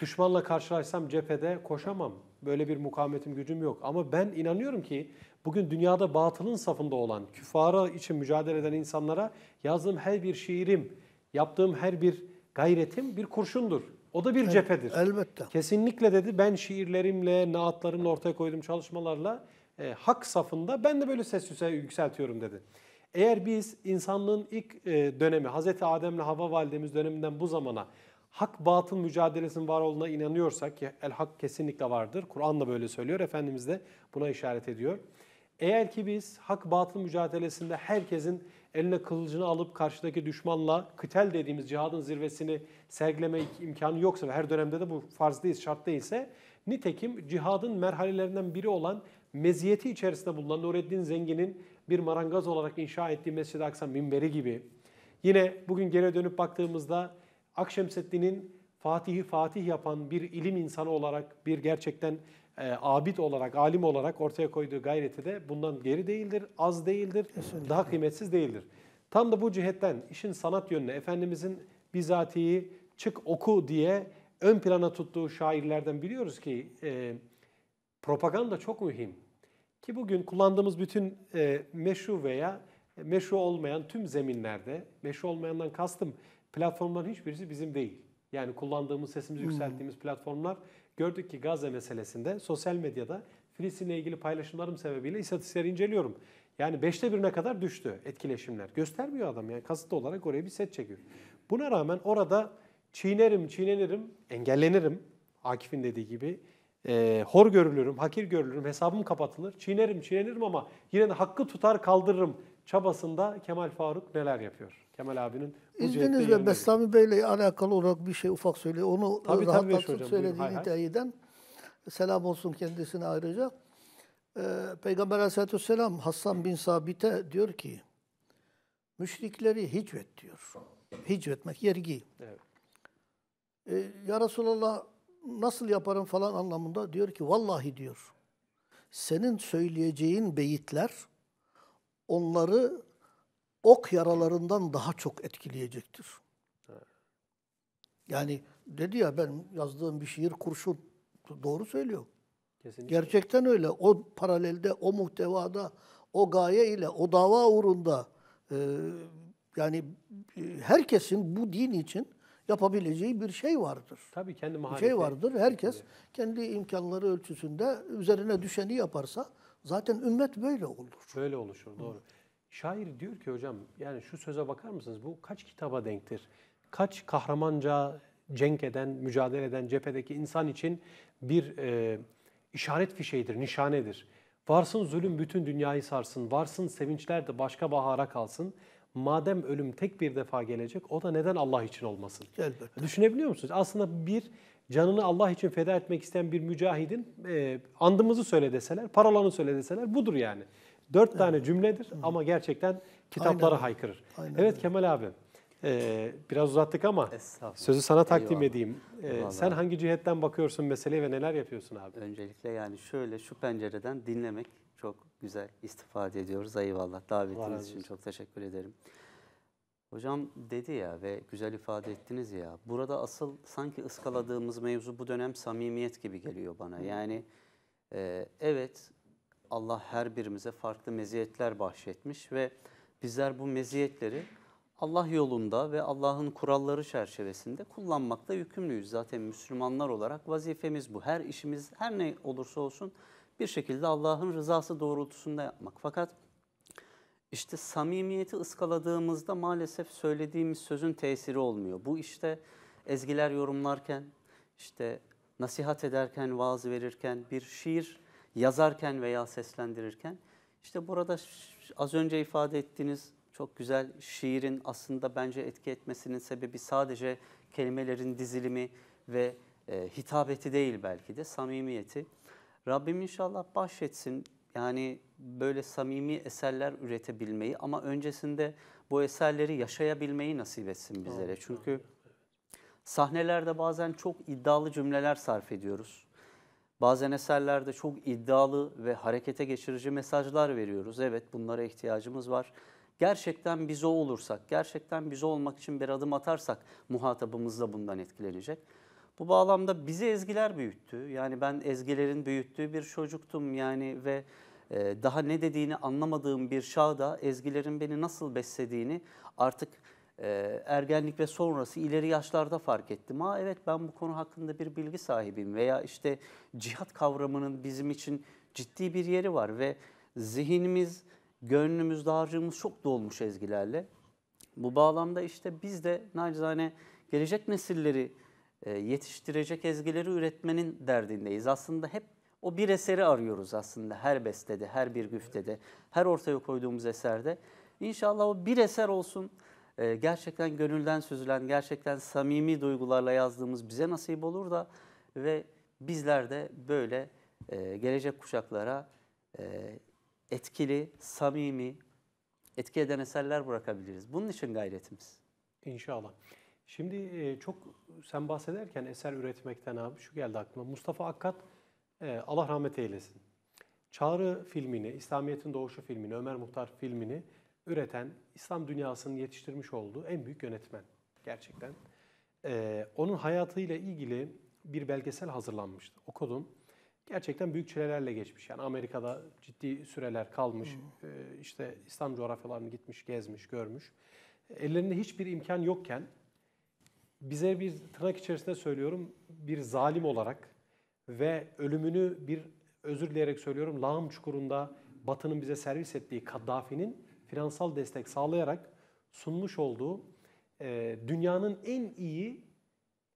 Düşmanla karşılaşsam cephede koşamam. Böyle bir mukavemetim gücüm yok. Ama ben inanıyorum ki bugün dünyada batılın safında olan, küfara için mücadele eden insanlara yazdığım her bir şiirim, yaptığım her bir gayretim bir kurşundur. O da bir cephedir. Elbette. Kesinlikle dedi ben şiirlerimle, naatlarımla ortaya koyduğum çalışmalarla e, hak safında ben de böyle ses yükseltiyorum dedi. Eğer biz insanlığın ilk e, dönemi Hz. ile Hava validemiz döneminden bu zamana hak batıl mücadelesinin var olduğuna inanıyorsak ki el hak kesinlikle vardır. Kur'an da böyle söylüyor. Efendimiz de buna işaret ediyor. Eğer ki biz hak batıl mücadelesinde herkesin eline kılıcını alıp karşıdaki düşmanla kıtel dediğimiz cihadın zirvesini sergileme imkanı yoksa ve her dönemde de bu farz değil, şart değilse nitekim cihadın merhalelerinden biri olan meziyeti içerisinde bulunan Nureddin Zengin'in bir marangoz olarak inşa ettiği Mescid-i Aksa minberi gibi. Yine bugün geri dönüp baktığımızda Akşemseddin'in Fatih'i Fatih yapan bir ilim insanı olarak, bir gerçekten e, abid olarak, alim olarak ortaya koyduğu gayreti de bundan geri değildir, az değildir, Kesinlikle. daha kıymetsiz değildir. Tam da bu cihetten işin sanat yönüne Efendimizin bizatihi çık oku diye ön plana tuttuğu şairlerden biliyoruz ki e, propaganda çok mühim. Ki bugün kullandığımız bütün e, meşru veya meşru olmayan tüm zeminlerde, meşru olmayandan kastım platformların hiçbirisi bizim değil. Yani kullandığımız, sesimizi hmm. yükselttiğimiz platformlar gördük ki Gazze meselesinde sosyal medyada Filistin'le ilgili paylaşımlarım sebebiyle istatistikleri inceliyorum. Yani beşte birine kadar düştü etkileşimler. Göstermiyor adam yani kasıtlı olarak oraya bir set çekiyor. Buna rağmen orada çiğnerim, çiğnenirim, engellenirim. Akif'in dediği gibi e, hor görülürüm, hakir görülürüm, hesabım kapatılır, çiğnerim, çiğnenirim ama yine de hakkı tutar kaldırırım çabasında Kemal Faruk neler yapıyor? Kemal abinin bu İzninizle Beslami Bey'le alakalı olarak bir şey ufak söyleyeyim. Onu tabii, rahatlatıp tabii söylediğini iddia selam olsun kendisine ayrıca. Ee, Peygamber aleyhissalatü vesselam Hassan bin Sabit'e diyor ki müşrikleri hicvet diyor. Hicvetmek, yergi. Evet. Ee, ya Resulallah nasıl yaparım falan anlamında diyor ki vallahi diyor. Senin söyleyeceğin beyitler onları ok yaralarından daha çok etkileyecektir. Yani dedi ya ben yazdığım bir şiir kurşun. Doğru söylüyor. Kesinlikle. Gerçekten öyle. O paralelde, o muhtevada, o gaye ile, o dava uğrunda e, yani herkesin bu din için yapabileceği bir şey vardır. Tabii kendi mahallesi. şey vardır. Herkes yani. kendi imkanları ölçüsünde üzerine düşeni yaparsa zaten ümmet böyle olur. Böyle oluşur doğru. Hı. Şair diyor ki hocam yani şu söze bakar mısınız? Bu kaç kitaba denktir? Kaç kahramanca cenk eden, mücadele eden cephedeki insan için bir e, işaret fişeğidir, nişanedir. Varsın zulüm bütün dünyayı sarsın, varsın sevinçler de başka bahara kalsın.'' Madem ölüm tek bir defa gelecek o da neden Allah için olmasın? Elbette. Düşünebiliyor musunuz? Aslında bir canını Allah için feda etmek isteyen bir mücahidin e, andımızı söyle deseler, paralarını söyle deseler budur yani. Dört evet. tane cümledir Hı. ama gerçekten kitaplara Aynen. haykırır. Aynen. Evet Kemal abi. Ee, biraz uzattık ama sözü sana takdim Eyvallah. edeyim. Ee, sen hangi cihetten bakıyorsun meseleye ve neler yapıyorsun abi? Öncelikle yani şöyle şu pencereden dinlemek çok güzel istifade ediyoruz. Eyvallah. Davetiniz için çok teşekkür ederim. Hocam dedi ya ve güzel ifade ettiniz ya. Burada asıl sanki ıskaladığımız mevzu bu dönem samimiyet gibi geliyor bana. Yani e, evet Allah her birimize farklı meziyetler bahşetmiş ve bizler bu meziyetleri Allah yolunda ve Allah'ın kuralları çerçevesinde kullanmakta yükümlüyüz. Zaten Müslümanlar olarak vazifemiz bu. Her işimiz her ne olursa olsun bir şekilde Allah'ın rızası doğrultusunda yapmak. Fakat işte samimiyeti ıskaladığımızda maalesef söylediğimiz sözün tesiri olmuyor. Bu işte ezgiler yorumlarken, işte nasihat ederken, vaaz verirken, bir şiir yazarken veya seslendirirken işte burada az önce ifade ettiğiniz çok güzel şiirin aslında bence etki etmesinin sebebi sadece kelimelerin dizilimi ve e, hitabeti değil belki de samimiyeti. Rabbim inşallah bahşetsin. Yani böyle samimi eserler üretebilmeyi ama öncesinde bu eserleri yaşayabilmeyi nasip etsin bizlere. Çünkü sahnelerde bazen çok iddialı cümleler sarf ediyoruz. Bazen eserlerde çok iddialı ve harekete geçirici mesajlar veriyoruz. Evet bunlara ihtiyacımız var. Gerçekten biz o olursak, gerçekten biz o olmak için bir adım atarsak muhatabımız da bundan etkilenecek. Bu bağlamda bizi ezgiler büyüttü. Yani ben ezgilerin büyüttüğü bir çocuktum yani ve e, daha ne dediğini anlamadığım bir çağda ezgilerin beni nasıl beslediğini artık e, ergenlik ve sonrası ileri yaşlarda fark ettim. Ha evet ben bu konu hakkında bir bilgi sahibim veya işte cihat kavramının bizim için ciddi bir yeri var ve zihnimiz, gönlümüz, dağarcığımız çok dolmuş ezgilerle. Bu bağlamda işte biz de nacizane gelecek nesilleri e, yetiştirecek ezgileri üretmenin derdindeyiz. Aslında hep o bir eseri arıyoruz aslında her bestede, her bir güftede, her ortaya koyduğumuz eserde. İnşallah o bir eser olsun e, gerçekten gönülden süzülen, gerçekten samimi duygularla yazdığımız bize nasip olur da ve bizler de böyle e, gelecek kuşaklara etkili, samimi, etki eden eserler bırakabiliriz. Bunun için gayretimiz. İnşallah. Şimdi e, çok sen bahsederken eser üretmekten abi şu geldi aklıma. Mustafa Akkat e, Allah rahmet eylesin. Çağrı filmini, İslamiyet'in doğuşu filmini, Ömer Muhtar filmini üreten, İslam dünyasının yetiştirmiş olduğu en büyük yönetmen gerçekten. Ee, onun hayatıyla ilgili bir belgesel hazırlanmıştı. Okudum. Gerçekten büyük çilelerle geçmiş. Yani Amerika'da ciddi süreler kalmış. E, işte İslam coğrafyalarını gitmiş, gezmiş, görmüş. Ellerinde hiçbir imkan yokken bize bir tırnak içerisinde söylüyorum bir zalim olarak ve ölümünü bir özür dileyerek söylüyorum lağım çukurunda Batı'nın bize servis ettiği Kaddafi'nin finansal destek sağlayarak sunmuş olduğu e, dünyanın en iyi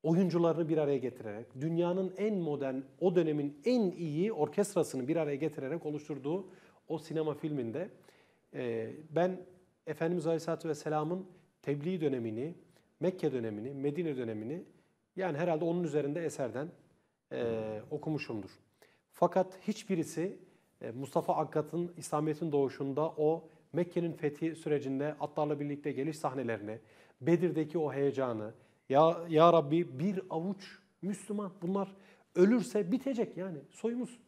oyuncularını bir araya getirerek, dünyanın en modern, o dönemin en iyi orkestrasını bir araya getirerek oluşturduğu o sinema filminde e, ben Efendimiz Aleyhisselatü Vesselam'ın tebliğ dönemini, Mekke dönemini, Medine dönemini yani herhalde onun üzerinde eserden e, hmm. okumuşumdur. Fakat hiçbirisi e, Mustafa Akkad'ın İslamiyet'in doğuşunda o Mekke'nin fethi sürecinde atlarla birlikte geliş sahnelerini, Bedir'deki o heyecanı, ya, ya Rabbi bir avuç Müslüman bunlar ölürse bitecek yani soyumuz.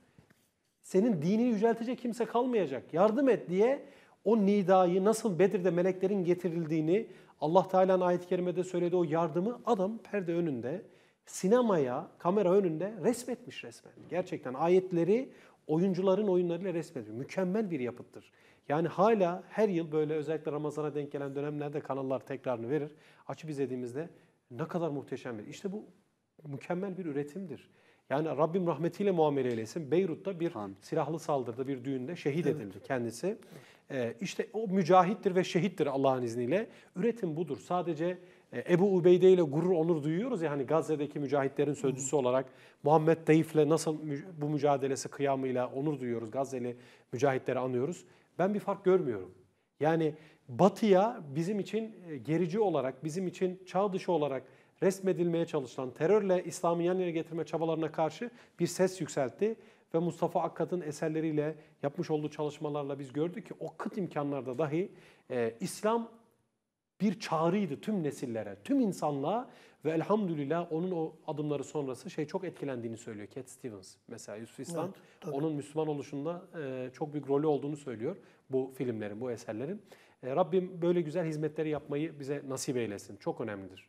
Senin dinini yüceltecek kimse kalmayacak. Yardım et diye o nidayı nasıl Bedir'de meleklerin getirildiğini, Allah Teala'nın ayet-i kerimede söylediği o yardımı adam perde önünde, sinemaya, kamera önünde resmetmiş resmen. Gerçekten ayetleri oyuncuların oyunlarıyla resmetmiş. Mükemmel bir yapıttır. Yani hala her yıl böyle özellikle Ramazan'a denk gelen dönemlerde kanallar tekrarını verir. Açıp izlediğimizde ne kadar muhteşem bir. İşte bu mükemmel bir üretimdir. Yani Rabbim rahmetiyle muamele eylesin. Beyrut'ta bir Amin. silahlı saldırıda bir düğünde şehit evet. edildi kendisi. E, işte o mücahittir ve şehittir Allah'ın izniyle. Üretim budur. Sadece e, Ebu Ubeyde ile gurur onur duyuyoruz ya hani Gazze'deki mücahitlerin sözcüsü olarak Muhammed Dayıf'le nasıl bu mücadelesi kıyamıyla onur duyuyoruz. Gazze'li mücahitleri anıyoruz. Ben bir fark görmüyorum. Yani batıya bizim için e, gerici olarak, bizim için çağ dışı olarak resmedilmeye çalışılan terörle İslam'ı yan yana getirme çabalarına karşı bir ses yükseltti ve Mustafa Akkad'ın eserleriyle yapmış olduğu çalışmalarla biz gördük ki o kıt imkanlarda dahi e, İslam bir çağrıydı tüm nesillere, tüm insanlığa ve elhamdülillah onun o adımları sonrası şey çok etkilendiğini söylüyor Cat Stevens mesela Yusuf İslam evet, onun Müslüman oluşunda e, çok büyük rolü olduğunu söylüyor bu filmlerin, bu eserlerin. E, Rabbim böyle güzel hizmetleri yapmayı bize nasip eylesin. Çok önemlidir.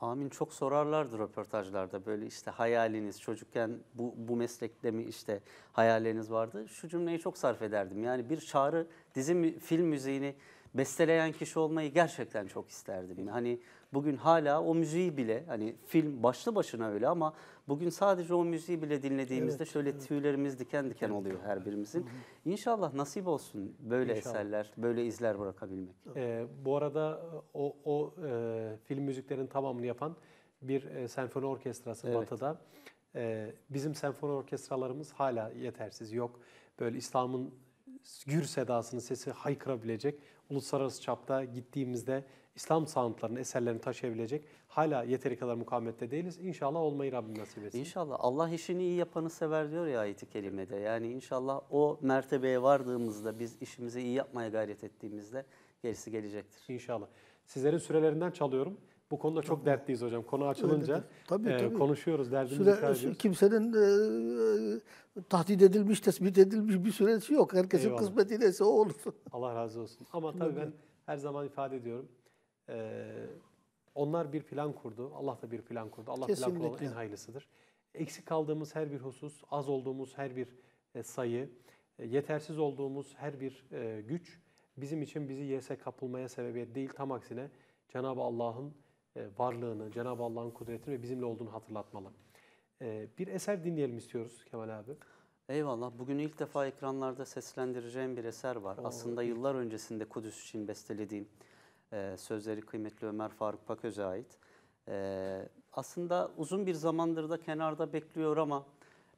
Amin çok sorarlardı röportajlarda böyle işte hayaliniz çocukken bu, bu meslekte mi işte hayalleriniz vardı. Şu cümleyi çok sarf ederdim. Yani bir çağrı dizi film müziğini besteleyen kişi olmayı gerçekten çok isterdim. hani bugün hala o müziği bile hani film başlı başına öyle ama Bugün sadece o müziği bile dinlediğimizde evet, şöyle evet. tüylerimiz diken diken oluyor her birimizin. İnşallah nasip olsun böyle İnşallah. eserler, böyle izler bırakabilmek. Ee, bu arada e, o, o e, film müziklerin tamamını yapan bir e, senfoni orkestrası evet. Batı'da. E, bizim senfoni orkestralarımız hala yetersiz, yok. Böyle İslam'ın gür sedasını, sesi haykırabilecek, uluslararası çapta gittiğimizde İslam soundlarının eserlerini taşıyabilecek hala yeteri kadar mukavemette değiliz. İnşallah olmayı Rabbim nasip etsin. İnşallah. Allah işini iyi yapanı sever diyor ya ayeti i kerimede. Yani inşallah o mertebeye vardığımızda biz işimizi iyi yapmaya gayret ettiğimizde gerisi gelecektir. İnşallah. Sizlerin sürelerinden çalıyorum. Bu konuda çok tabii. dertliyiz hocam. Konu açılınca Öyledir. tabii, e, konuşuyoruz, derdimizi Süre, Kimsenin e, e, tahdit edilmiş, tespit edilmiş bir süresi yok. Herkesin Eyvallah. kısmeti neyse o olur. Allah razı olsun. Ama tabii ben her zaman ifade ediyorum. E, onlar bir plan kurdu. Allah da bir plan kurdu. Allah Kesinlikle. plan kuran en hayırlısıdır. Eksik kaldığımız her bir husus, az olduğumuz her bir e, sayı, e, yetersiz olduğumuz her bir e, güç bizim için bizi yese kapılmaya sebebiyet değil. Tam aksine Cenab-ı Allah'ın varlığını, Cenab-ı Allah'ın kudretini ve bizimle olduğunu hatırlatmalı. Bir eser dinleyelim istiyoruz Kemal abi. Eyvallah. Bugün ilk defa ekranlarda seslendireceğim bir eser var. Oo. Aslında yıllar öncesinde Kudüs için bestelediğim. Ee, sözleri kıymetli Ömer Faruk Paköz'e ait. Ee, aslında uzun bir zamandır da kenarda bekliyor ama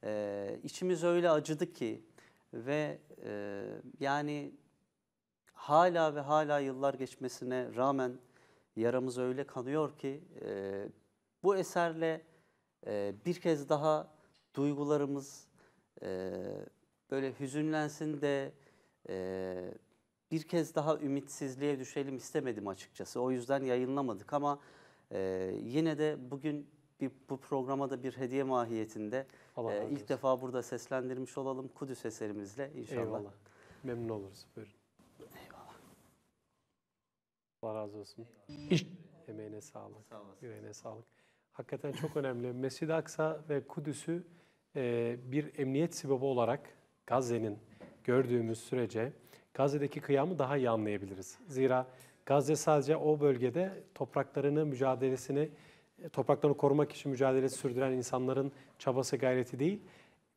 e, içimiz öyle acıdı ki ve e, yani hala ve hala yıllar geçmesine rağmen yaramız öyle kanıyor ki e, bu eserle bir kez daha duygularımız böyle hüzünlensin de bir kez daha ümitsizliğe düşelim istemedim açıkçası. O yüzden yayınlamadık ama e, yine de bugün bir, bu programa da bir hediye mahiyetinde Allah e, ilk defa burada seslendirmiş olalım Kudüs eserimizle inşallah. Eyvallah. Memnun oluruz. Buyurun. Eyvallah. Allah razı olsun. İş... Emeğine sağlık. Sağ Yüreğine sağlık. Hakikaten çok önemli. Mescid-i Aksa ve Kudüs'ü e, bir emniyet sebebi olarak Gazze'nin gördüğümüz sürece Gazze'deki kıyamı daha iyi anlayabiliriz. Zira Gazze sadece o bölgede topraklarını, mücadelesini, e, topraklarını korumak için mücadele sürdüren insanların çabası gayreti değil,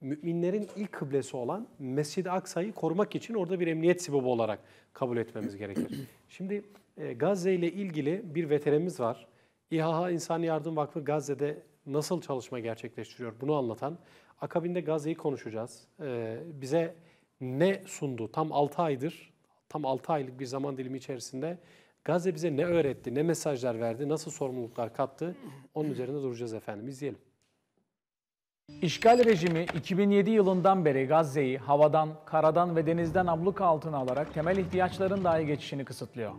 müminlerin ilk kıblesi olan Mescid-i Aksa'yı korumak için orada bir emniyet sebebi olarak kabul etmemiz gerekir. <clears throat> Şimdi e, Gazze ile ilgili bir veterimiz var. İHA İnsan Yardım Vakfı Gazze'de nasıl çalışma gerçekleştiriyor bunu anlatan. Akabinde Gazze'yi konuşacağız. E, bize ne sundu? Tam 6 aydır, tam 6 aylık bir zaman dilimi içerisinde Gazze bize ne öğretti, ne mesajlar verdi, nasıl sorumluluklar kattı? Onun üzerinde duracağız efendim. İzleyelim. İşgal rejimi 2007 yılından beri Gazze'yi havadan, karadan ve denizden abluka altına alarak temel ihtiyaçların dahi geçişini kısıtlıyor.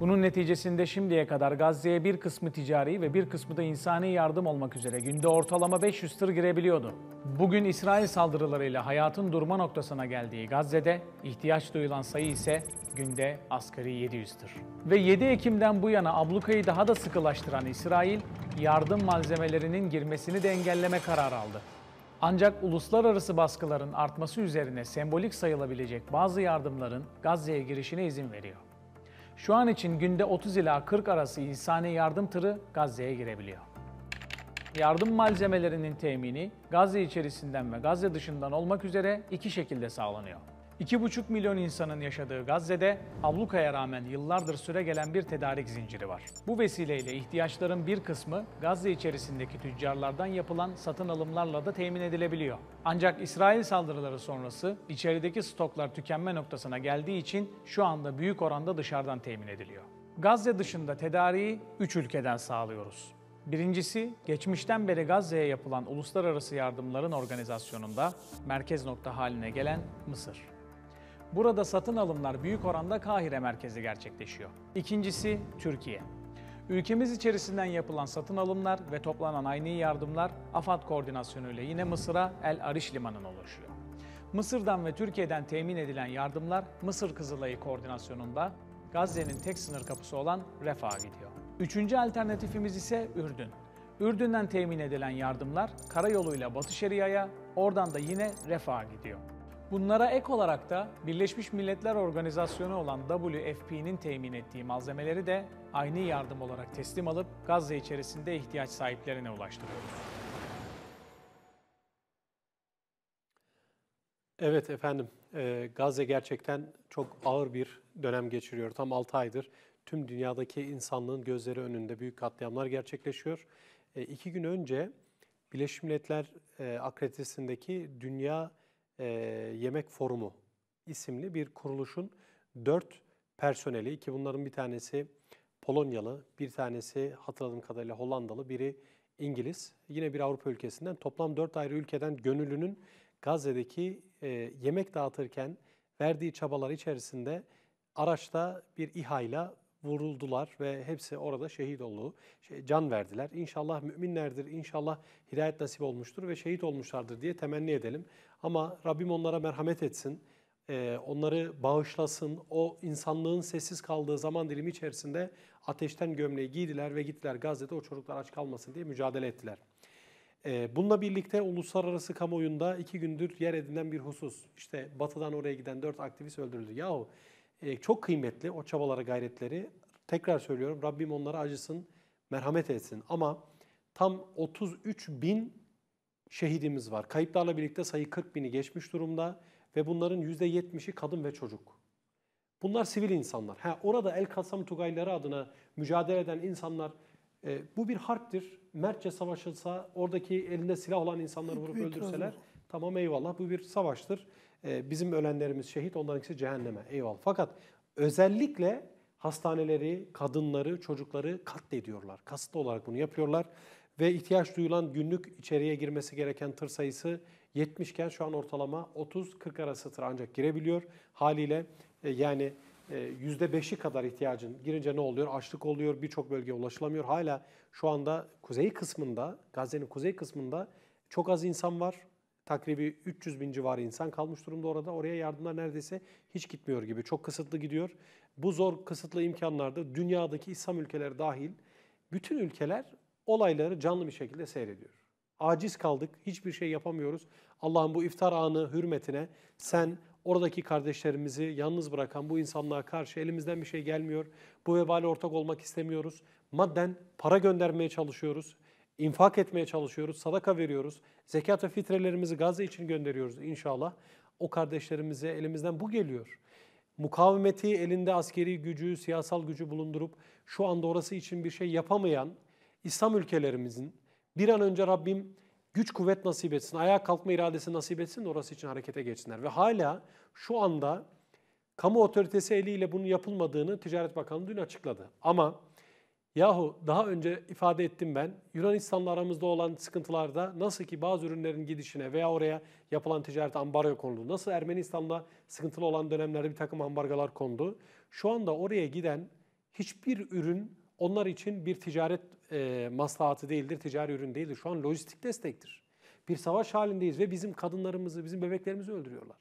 Bunun neticesinde şimdiye kadar Gazze'ye bir kısmı ticari ve bir kısmı da insani yardım olmak üzere günde ortalama 500 tır girebiliyordu. Bugün İsrail saldırılarıyla hayatın durma noktasına geldiği Gazze'de ihtiyaç duyulan sayı ise günde asgari 700 tır. Ve 7 Ekim'den bu yana ablukayı daha da sıkılaştıran İsrail, yardım malzemelerinin girmesini de engelleme kararı aldı. Ancak uluslararası baskıların artması üzerine sembolik sayılabilecek bazı yardımların Gazze'ye girişine izin veriyor. Şu an için günde 30 ila 40 arası insani yardım tırı Gazze'ye girebiliyor. Yardım malzemelerinin temini Gazze içerisinden ve Gazze dışından olmak üzere iki şekilde sağlanıyor. 2,5 milyon insanın yaşadığı Gazze'de ablukaya rağmen yıllardır süre gelen bir tedarik zinciri var. Bu vesileyle ihtiyaçların bir kısmı Gazze içerisindeki tüccarlardan yapılan satın alımlarla da temin edilebiliyor. Ancak İsrail saldırıları sonrası içerideki stoklar tükenme noktasına geldiği için şu anda büyük oranda dışarıdan temin ediliyor. Gazze dışında tedariği 3 ülkeden sağlıyoruz. Birincisi, geçmişten beri Gazze'ye yapılan uluslararası yardımların organizasyonunda merkez nokta haline gelen Mısır. Burada satın alımlar büyük oranda Kahire merkezi gerçekleşiyor. İkincisi Türkiye. Ülkemiz içerisinden yapılan satın alımlar ve toplanan aynı yardımlar AFAD koordinasyonuyla yine Mısır'a El Ariş Limanı'na ulaşıyor. Mısır'dan ve Türkiye'den temin edilen yardımlar Mısır Kızılayı koordinasyonunda Gazze'nin tek sınır kapısı olan Refah'a gidiyor. Üçüncü alternatifimiz ise Ürdün. Ürdün'den temin edilen yardımlar karayoluyla Batı Şeria'ya, oradan da yine Refah'a gidiyor. Bunlara ek olarak da Birleşmiş Milletler Organizasyonu olan WFP'nin temin ettiği malzemeleri de aynı yardım olarak teslim alıp Gazze içerisinde ihtiyaç sahiplerine ulaştırıyoruz. Evet efendim, e, Gazze gerçekten çok ağır bir dönem geçiriyor. Tam 6 aydır tüm dünyadaki insanlığın gözleri önünde büyük katliamlar gerçekleşiyor. E, iki gün önce Birleşmiş Milletler e, akreditesindeki Dünya e, Yemek Forumu isimli bir kuruluşun dört personeli ki bunların bir tanesi Polonyalı, bir tanesi hatırladığım kadarıyla Hollandalı, biri İngiliz, yine bir Avrupa ülkesinden toplam dört ayrı ülkeden gönüllünün Gazze'deki e, yemek dağıtırken verdiği çabalar içerisinde araçta bir İHA ile vuruldular ve hepsi orada şehit oldu. Şey, can verdiler. İnşallah müminlerdir, İnşallah hidayet nasip olmuştur ve şehit olmuşlardır diye temenni edelim. Ama Rabbim onlara merhamet etsin, e, onları bağışlasın. O insanlığın sessiz kaldığı zaman dilimi içerisinde ateşten gömleği giydiler ve gittiler Gazze'de o çocuklar aç kalmasın diye mücadele ettiler. E, bununla birlikte uluslararası kamuoyunda iki gündür yer edinen bir husus. İşte batıdan oraya giden dört aktivist öldürüldü. Yahu e, çok kıymetli o çabalara, gayretleri. Tekrar söylüyorum Rabbim onlara acısın, merhamet etsin. Ama tam 33 bin şehidimiz var. Kayıplarla birlikte sayı 40 bini geçmiş durumda ve bunların %70'i kadın ve çocuk. Bunlar sivil insanlar. Ha, orada El Kasam Tugayları adına mücadele eden insanlar e, bu bir harptir. Mertçe savaşılsa oradaki elinde silah olan insanları vurup öldürseler tamam eyvallah bu bir savaştır. Ee, bizim ölenlerimiz şehit, ikisi cehenneme. Eyvallah. Fakat özellikle hastaneleri, kadınları, çocukları katlediyorlar. Kasıtlı olarak bunu yapıyorlar. Ve ihtiyaç duyulan günlük içeriye girmesi gereken tır sayısı 70 iken şu an ortalama 30-40 arası tır ancak girebiliyor. Haliyle e, yani %5'i e, kadar ihtiyacın girince ne oluyor? Açlık oluyor, birçok bölgeye ulaşılamıyor. Hala şu anda kuzey kısmında, Gazze'nin kuzey kısmında çok az insan var. Takribi 300 bin civarı insan kalmış durumda orada. Oraya yardımlar neredeyse hiç gitmiyor gibi. Çok kısıtlı gidiyor. Bu zor kısıtlı imkanlarda dünyadaki İslam ülkeleri dahil bütün ülkeler olayları canlı bir şekilde seyrediyor aciz kaldık, hiçbir şey yapamıyoruz. Allah'ın bu iftar anı hürmetine sen oradaki kardeşlerimizi yalnız bırakan bu insanlığa karşı elimizden bir şey gelmiyor. Bu vebale ortak olmak istemiyoruz. Madden para göndermeye çalışıyoruz infak etmeye çalışıyoruz, sadaka veriyoruz. Zekat ve fitrelerimizi Gazze için gönderiyoruz inşallah. O kardeşlerimize elimizden bu geliyor. Mukavemeti elinde askeri gücü, siyasal gücü bulundurup şu anda orası için bir şey yapamayan İslam ülkelerimizin bir an önce Rabbim güç kuvvet nasip etsin, ayağa kalkma iradesi nasip etsin orası için harekete geçsinler. Ve hala şu anda kamu otoritesi eliyle bunun yapılmadığını Ticaret bakanı dün açıkladı. Ama Yahu daha önce ifade ettim ben Yunanistan'la aramızda olan sıkıntılarda nasıl ki bazı ürünlerin gidişine veya oraya yapılan ticaret ambargo kondu Nasıl Ermenistan'da sıkıntılı olan dönemlerde bir takım ambargalar kondu. Şu anda oraya giden hiçbir ürün onlar için bir ticaret e, maslahatı değildir, ticari ürün değildir. Şu an lojistik destektir. Bir savaş halindeyiz ve bizim kadınlarımızı, bizim bebeklerimizi öldürüyorlar.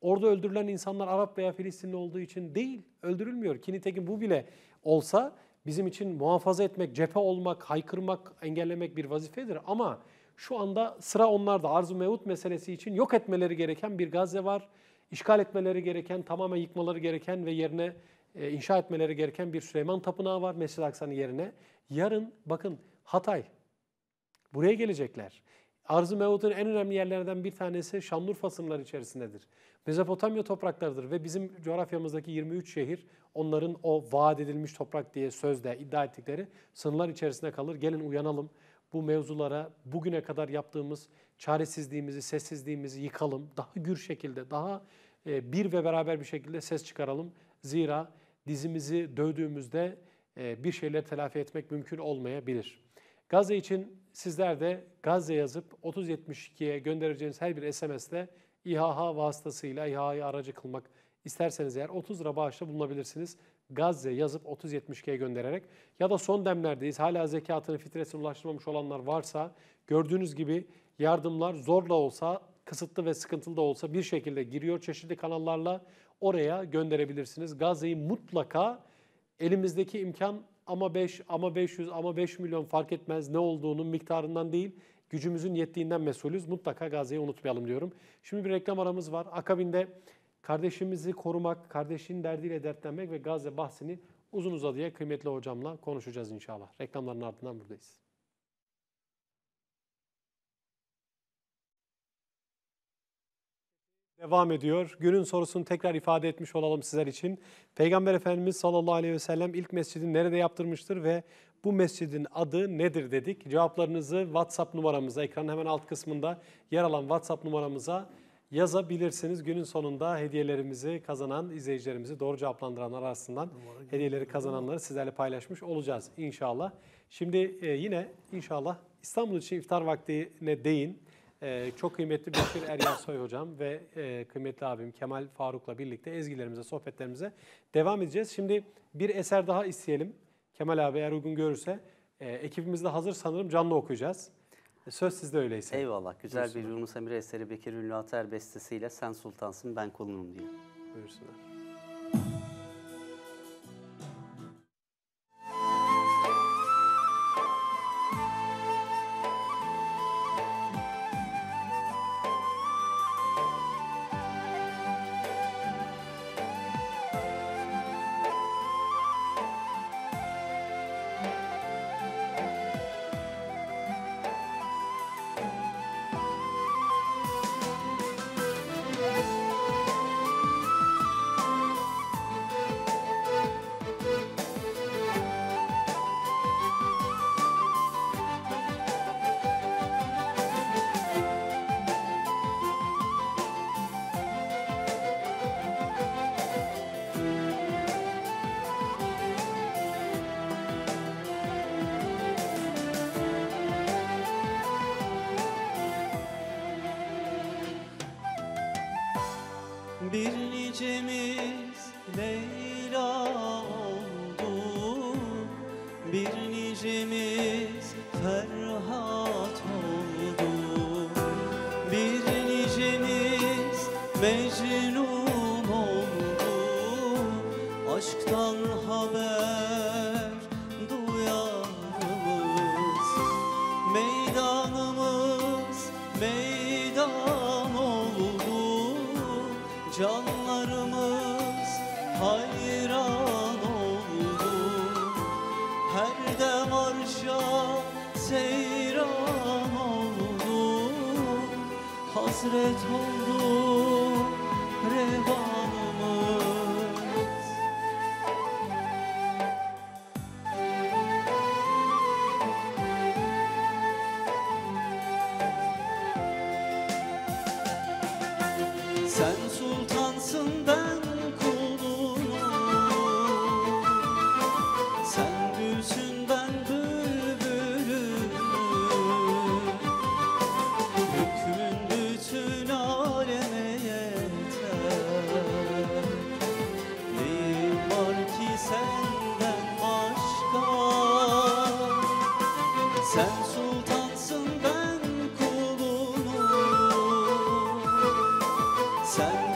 Orada öldürülen insanlar Arap veya Filistinli olduğu için değil, öldürülmüyor. Ki bu bile olsa bizim için muhafaza etmek, cephe olmak, haykırmak, engellemek bir vazifedir. Ama şu anda sıra onlarda. Arzu mevut meselesi için yok etmeleri gereken bir Gazze var. İşgal etmeleri gereken, tamamen yıkmaları gereken ve yerine e, inşa etmeleri gereken bir Süleyman Tapınağı var Mescid-i Aksa'nın yerine. Yarın bakın Hatay, buraya gelecekler. Arzu Mevut'un en önemli yerlerden bir tanesi Şanlıurfa sınırları içerisindedir. Mezopotamya topraklarıdır ve bizim coğrafyamızdaki 23 şehir onların o vaat edilmiş toprak diye sözde iddia ettikleri sınırlar içerisinde kalır. Gelin uyanalım bu mevzulara bugüne kadar yaptığımız çaresizliğimizi, sessizliğimizi yıkalım. Daha gür şekilde, daha e, bir ve beraber bir şekilde ses çıkaralım. Zira dizimizi dövdüğümüzde e, bir şeyler telafi etmek mümkün olmayabilir. Gazze için sizler de Gazze yazıp 3072'ye göndereceğiniz her bir SMS'te İHH vasıtasıyla İHH'yı aracı kılmak isterseniz eğer 30 lira bağışta bulunabilirsiniz. Gazze yazıp 30-70K'ye göndererek ya da son demlerdeyiz. Hala zekatını fitresine ulaştırmamış olanlar varsa gördüğünüz gibi yardımlar zorla olsa kısıtlı ve sıkıntılı da olsa bir şekilde giriyor çeşitli kanallarla oraya gönderebilirsiniz. Gazze'yi mutlaka elimizdeki imkan ama 5 ama 500 ama 5 milyon fark etmez ne olduğunun miktarından değil gücümüzün yettiğinden mesulüz. Mutlaka Gazze'yi unutmayalım diyorum. Şimdi bir reklam aramız var. Akabinde kardeşimizi korumak, kardeşin derdiyle dertlenmek ve Gazze bahsini uzun uzadıya kıymetli hocamla konuşacağız inşallah. Reklamların ardından buradayız. Devam ediyor. Günün sorusunu tekrar ifade etmiş olalım sizler için. Peygamber Efendimiz sallallahu aleyhi ve sellem ilk mescidi nerede yaptırmıştır ve bu mescidin adı nedir dedik. Cevaplarınızı WhatsApp numaramıza, ekranın hemen alt kısmında yer alan WhatsApp numaramıza yazabilirsiniz. Günün sonunda hediyelerimizi kazanan izleyicilerimizi doğru cevaplandıranlar arasından hediyeleri kazananları sizlerle paylaşmış olacağız inşallah. Şimdi e, yine inşallah İstanbul için iftar vaktine değin. Ee, çok kıymetli Beşir Eryasoy hocam ve e, kıymetli abim Kemal Faruk'la birlikte ezgilerimize, sohbetlerimize devam edeceğiz. Şimdi bir eser daha isteyelim. Kemal abi eğer uygun görürse e, ekibimizde hazır sanırım canlı okuyacağız. E, söz sizde öyleyse. Eyvallah. Güzel Buyursunlar. bir Yunus Emre eseri Bekir Ünlü Ater bestesiyle Sen Sultansın Ben Kulunum diye. Buyursunlar. 三。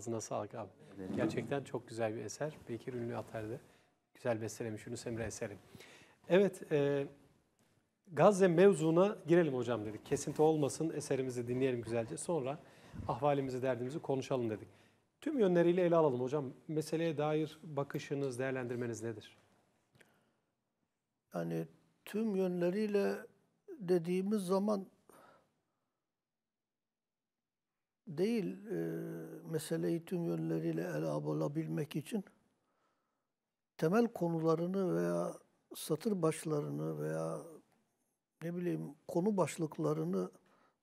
Ağzına sağlık abi. Gerçekten çok güzel bir eser. Bekir Ünlü Atar'dı. Güzel bestelemiş Yunus Emre eseri. Evet, e, Gazze mevzuna girelim hocam dedik. Kesinti olmasın, eserimizi dinleyelim güzelce. Sonra ahvalimizi, derdimizi konuşalım dedik. Tüm yönleriyle ele alalım hocam. Meseleye dair bakışınız, değerlendirmeniz nedir? Yani tüm yönleriyle dediğimiz zaman değil, e, meseleyi tüm yönleriyle ele alabilmek için temel konularını veya satır başlarını veya ne bileyim konu başlıklarını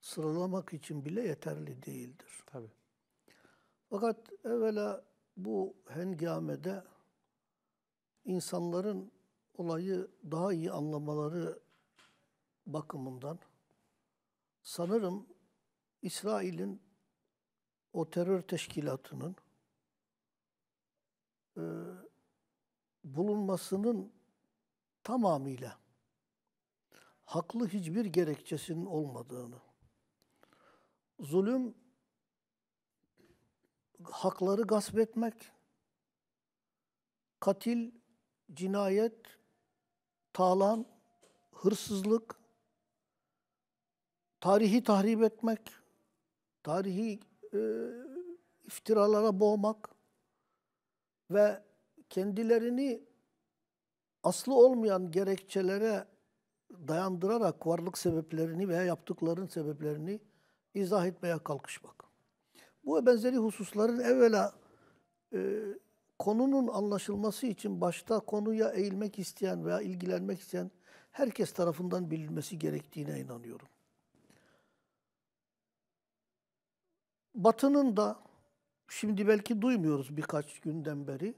sıralamak için bile yeterli değildir. Tabii. Fakat evvela bu hengamede insanların olayı daha iyi anlamaları bakımından sanırım İsrail'in o terör teşkilatının e, bulunmasının tamamıyla haklı hiçbir gerekçesinin olmadığını, zulüm hakları gasp etmek, katil, cinayet, talan, hırsızlık, tarihi tahrip etmek, tarihi e, iftiralara boğmak ve kendilerini aslı olmayan gerekçelere dayandırarak varlık sebeplerini veya yaptıkların sebeplerini izah etmeye kalkışmak. Bu ve benzeri hususların evvela e, konunun anlaşılması için başta konuya eğilmek isteyen veya ilgilenmek isteyen herkes tarafından bilinmesi gerektiğine inanıyorum. Batı'nın da şimdi belki duymuyoruz birkaç günden beri.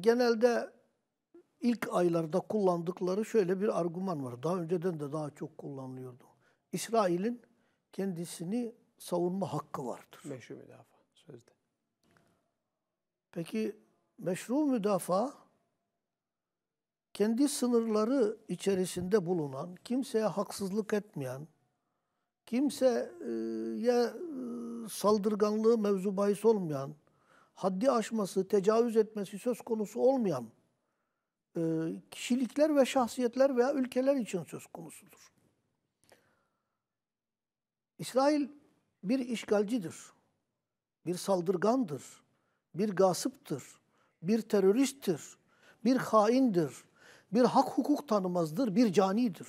Genelde ilk aylarda kullandıkları şöyle bir argüman var. Daha önceden de daha çok kullanılıyordu. İsrail'in kendisini savunma hakkı vardır. Meşru müdafaa sözde. Peki meşru müdafaa kendi sınırları içerisinde bulunan, kimseye haksızlık etmeyen, kimseye e, e, saldırganlığı mevzu bahis olmayan, haddi aşması, tecavüz etmesi söz konusu olmayan e, kişilikler ve şahsiyetler veya ülkeler için söz konusudur. İsrail bir işgalcidir, bir saldırgandır, bir gasıptır, bir teröristtir, bir haindir, bir hak hukuk tanımazdır, bir canidir,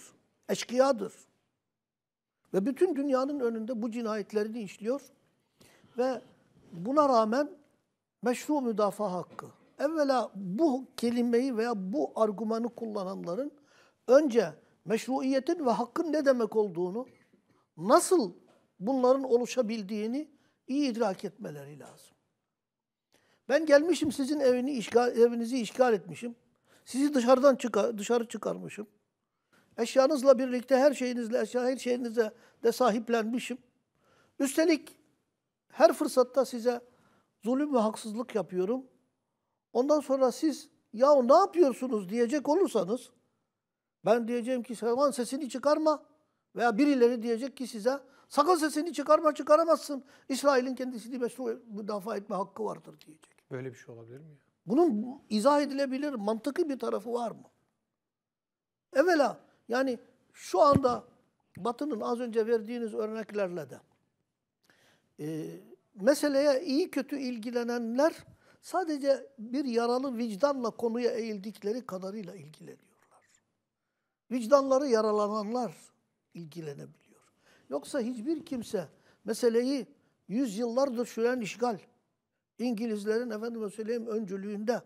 eşkıyadır. Ve bütün dünyanın önünde bu cinayetlerini işliyor ve buna rağmen meşru müdafaa hakkı. Evvela bu kelimeyi veya bu argümanı kullananların önce meşruiyetin ve hakkın ne demek olduğunu, nasıl bunların oluşabildiğini iyi idrak etmeleri lazım. Ben gelmişim sizin evini işgal, evinizi işgal etmişim. Sizi dışarıdan çıkar, dışarı çıkarmışım. Eşyanızla birlikte her şeyinizle, eşya her şeyinize de sahiplenmişim. Üstelik her fırsatta size zulüm ve haksızlık yapıyorum. Ondan sonra siz ya ne yapıyorsunuz diyecek olursanız ben diyeceğim ki sakın sesini çıkarma veya birileri diyecek ki size sakın sesini çıkarma çıkaramazsın. İsrail'in kendisini müdafaa etme hakkı vardır diyecek. Böyle bir şey olabilir mi? Bunun izah edilebilir mantıklı bir tarafı var mı? Evvela yani şu anda Batı'nın az önce verdiğiniz örneklerle de e, meseleye iyi kötü ilgilenenler sadece bir yaralı vicdanla konuya eğildikleri kadarıyla ilgileniyorlar. Vicdanları yaralananlar ilgilenebiliyor. Yoksa hiçbir kimse meseleyi yüzyıllardır süren işgal, İngilizlerin efendim söyleyeyim öncülüğünde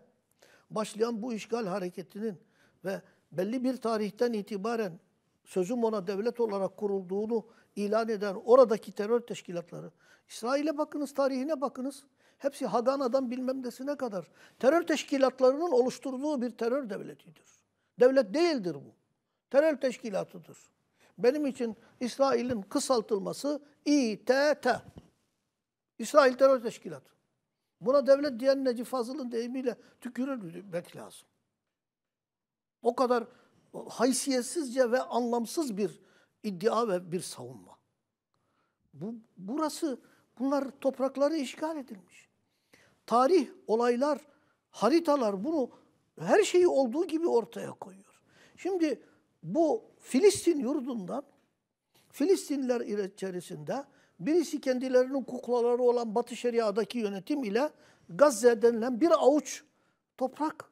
başlayan bu işgal hareketinin ve belli bir tarihten itibaren sözüm ona devlet olarak kurulduğunu ilan eden oradaki terör teşkilatları. İsrail'e bakınız, tarihine bakınız. Hepsi Hagana'dan bilmem desine kadar. Terör teşkilatlarının oluşturduğu bir terör devletidir. Devlet değildir bu. Terör teşkilatıdır. Benim için İsrail'in kısaltılması İTT. İsrail Terör Teşkilatı. Buna devlet diyen Necip Fazıl'ın deyimiyle tükürülmek lazım. O kadar haysiyetsizce ve anlamsız bir iddia ve bir savunma. Bu, burası, bunlar toprakları işgal edilmiş. Tarih, olaylar, haritalar bunu her şeyi olduğu gibi ortaya koyuyor. Şimdi bu Filistin yurdundan Filistinler içerisinde birisi kendilerinin kuklaları olan Batı Şeria'daki yönetim ile Gazze denilen bir avuç toprak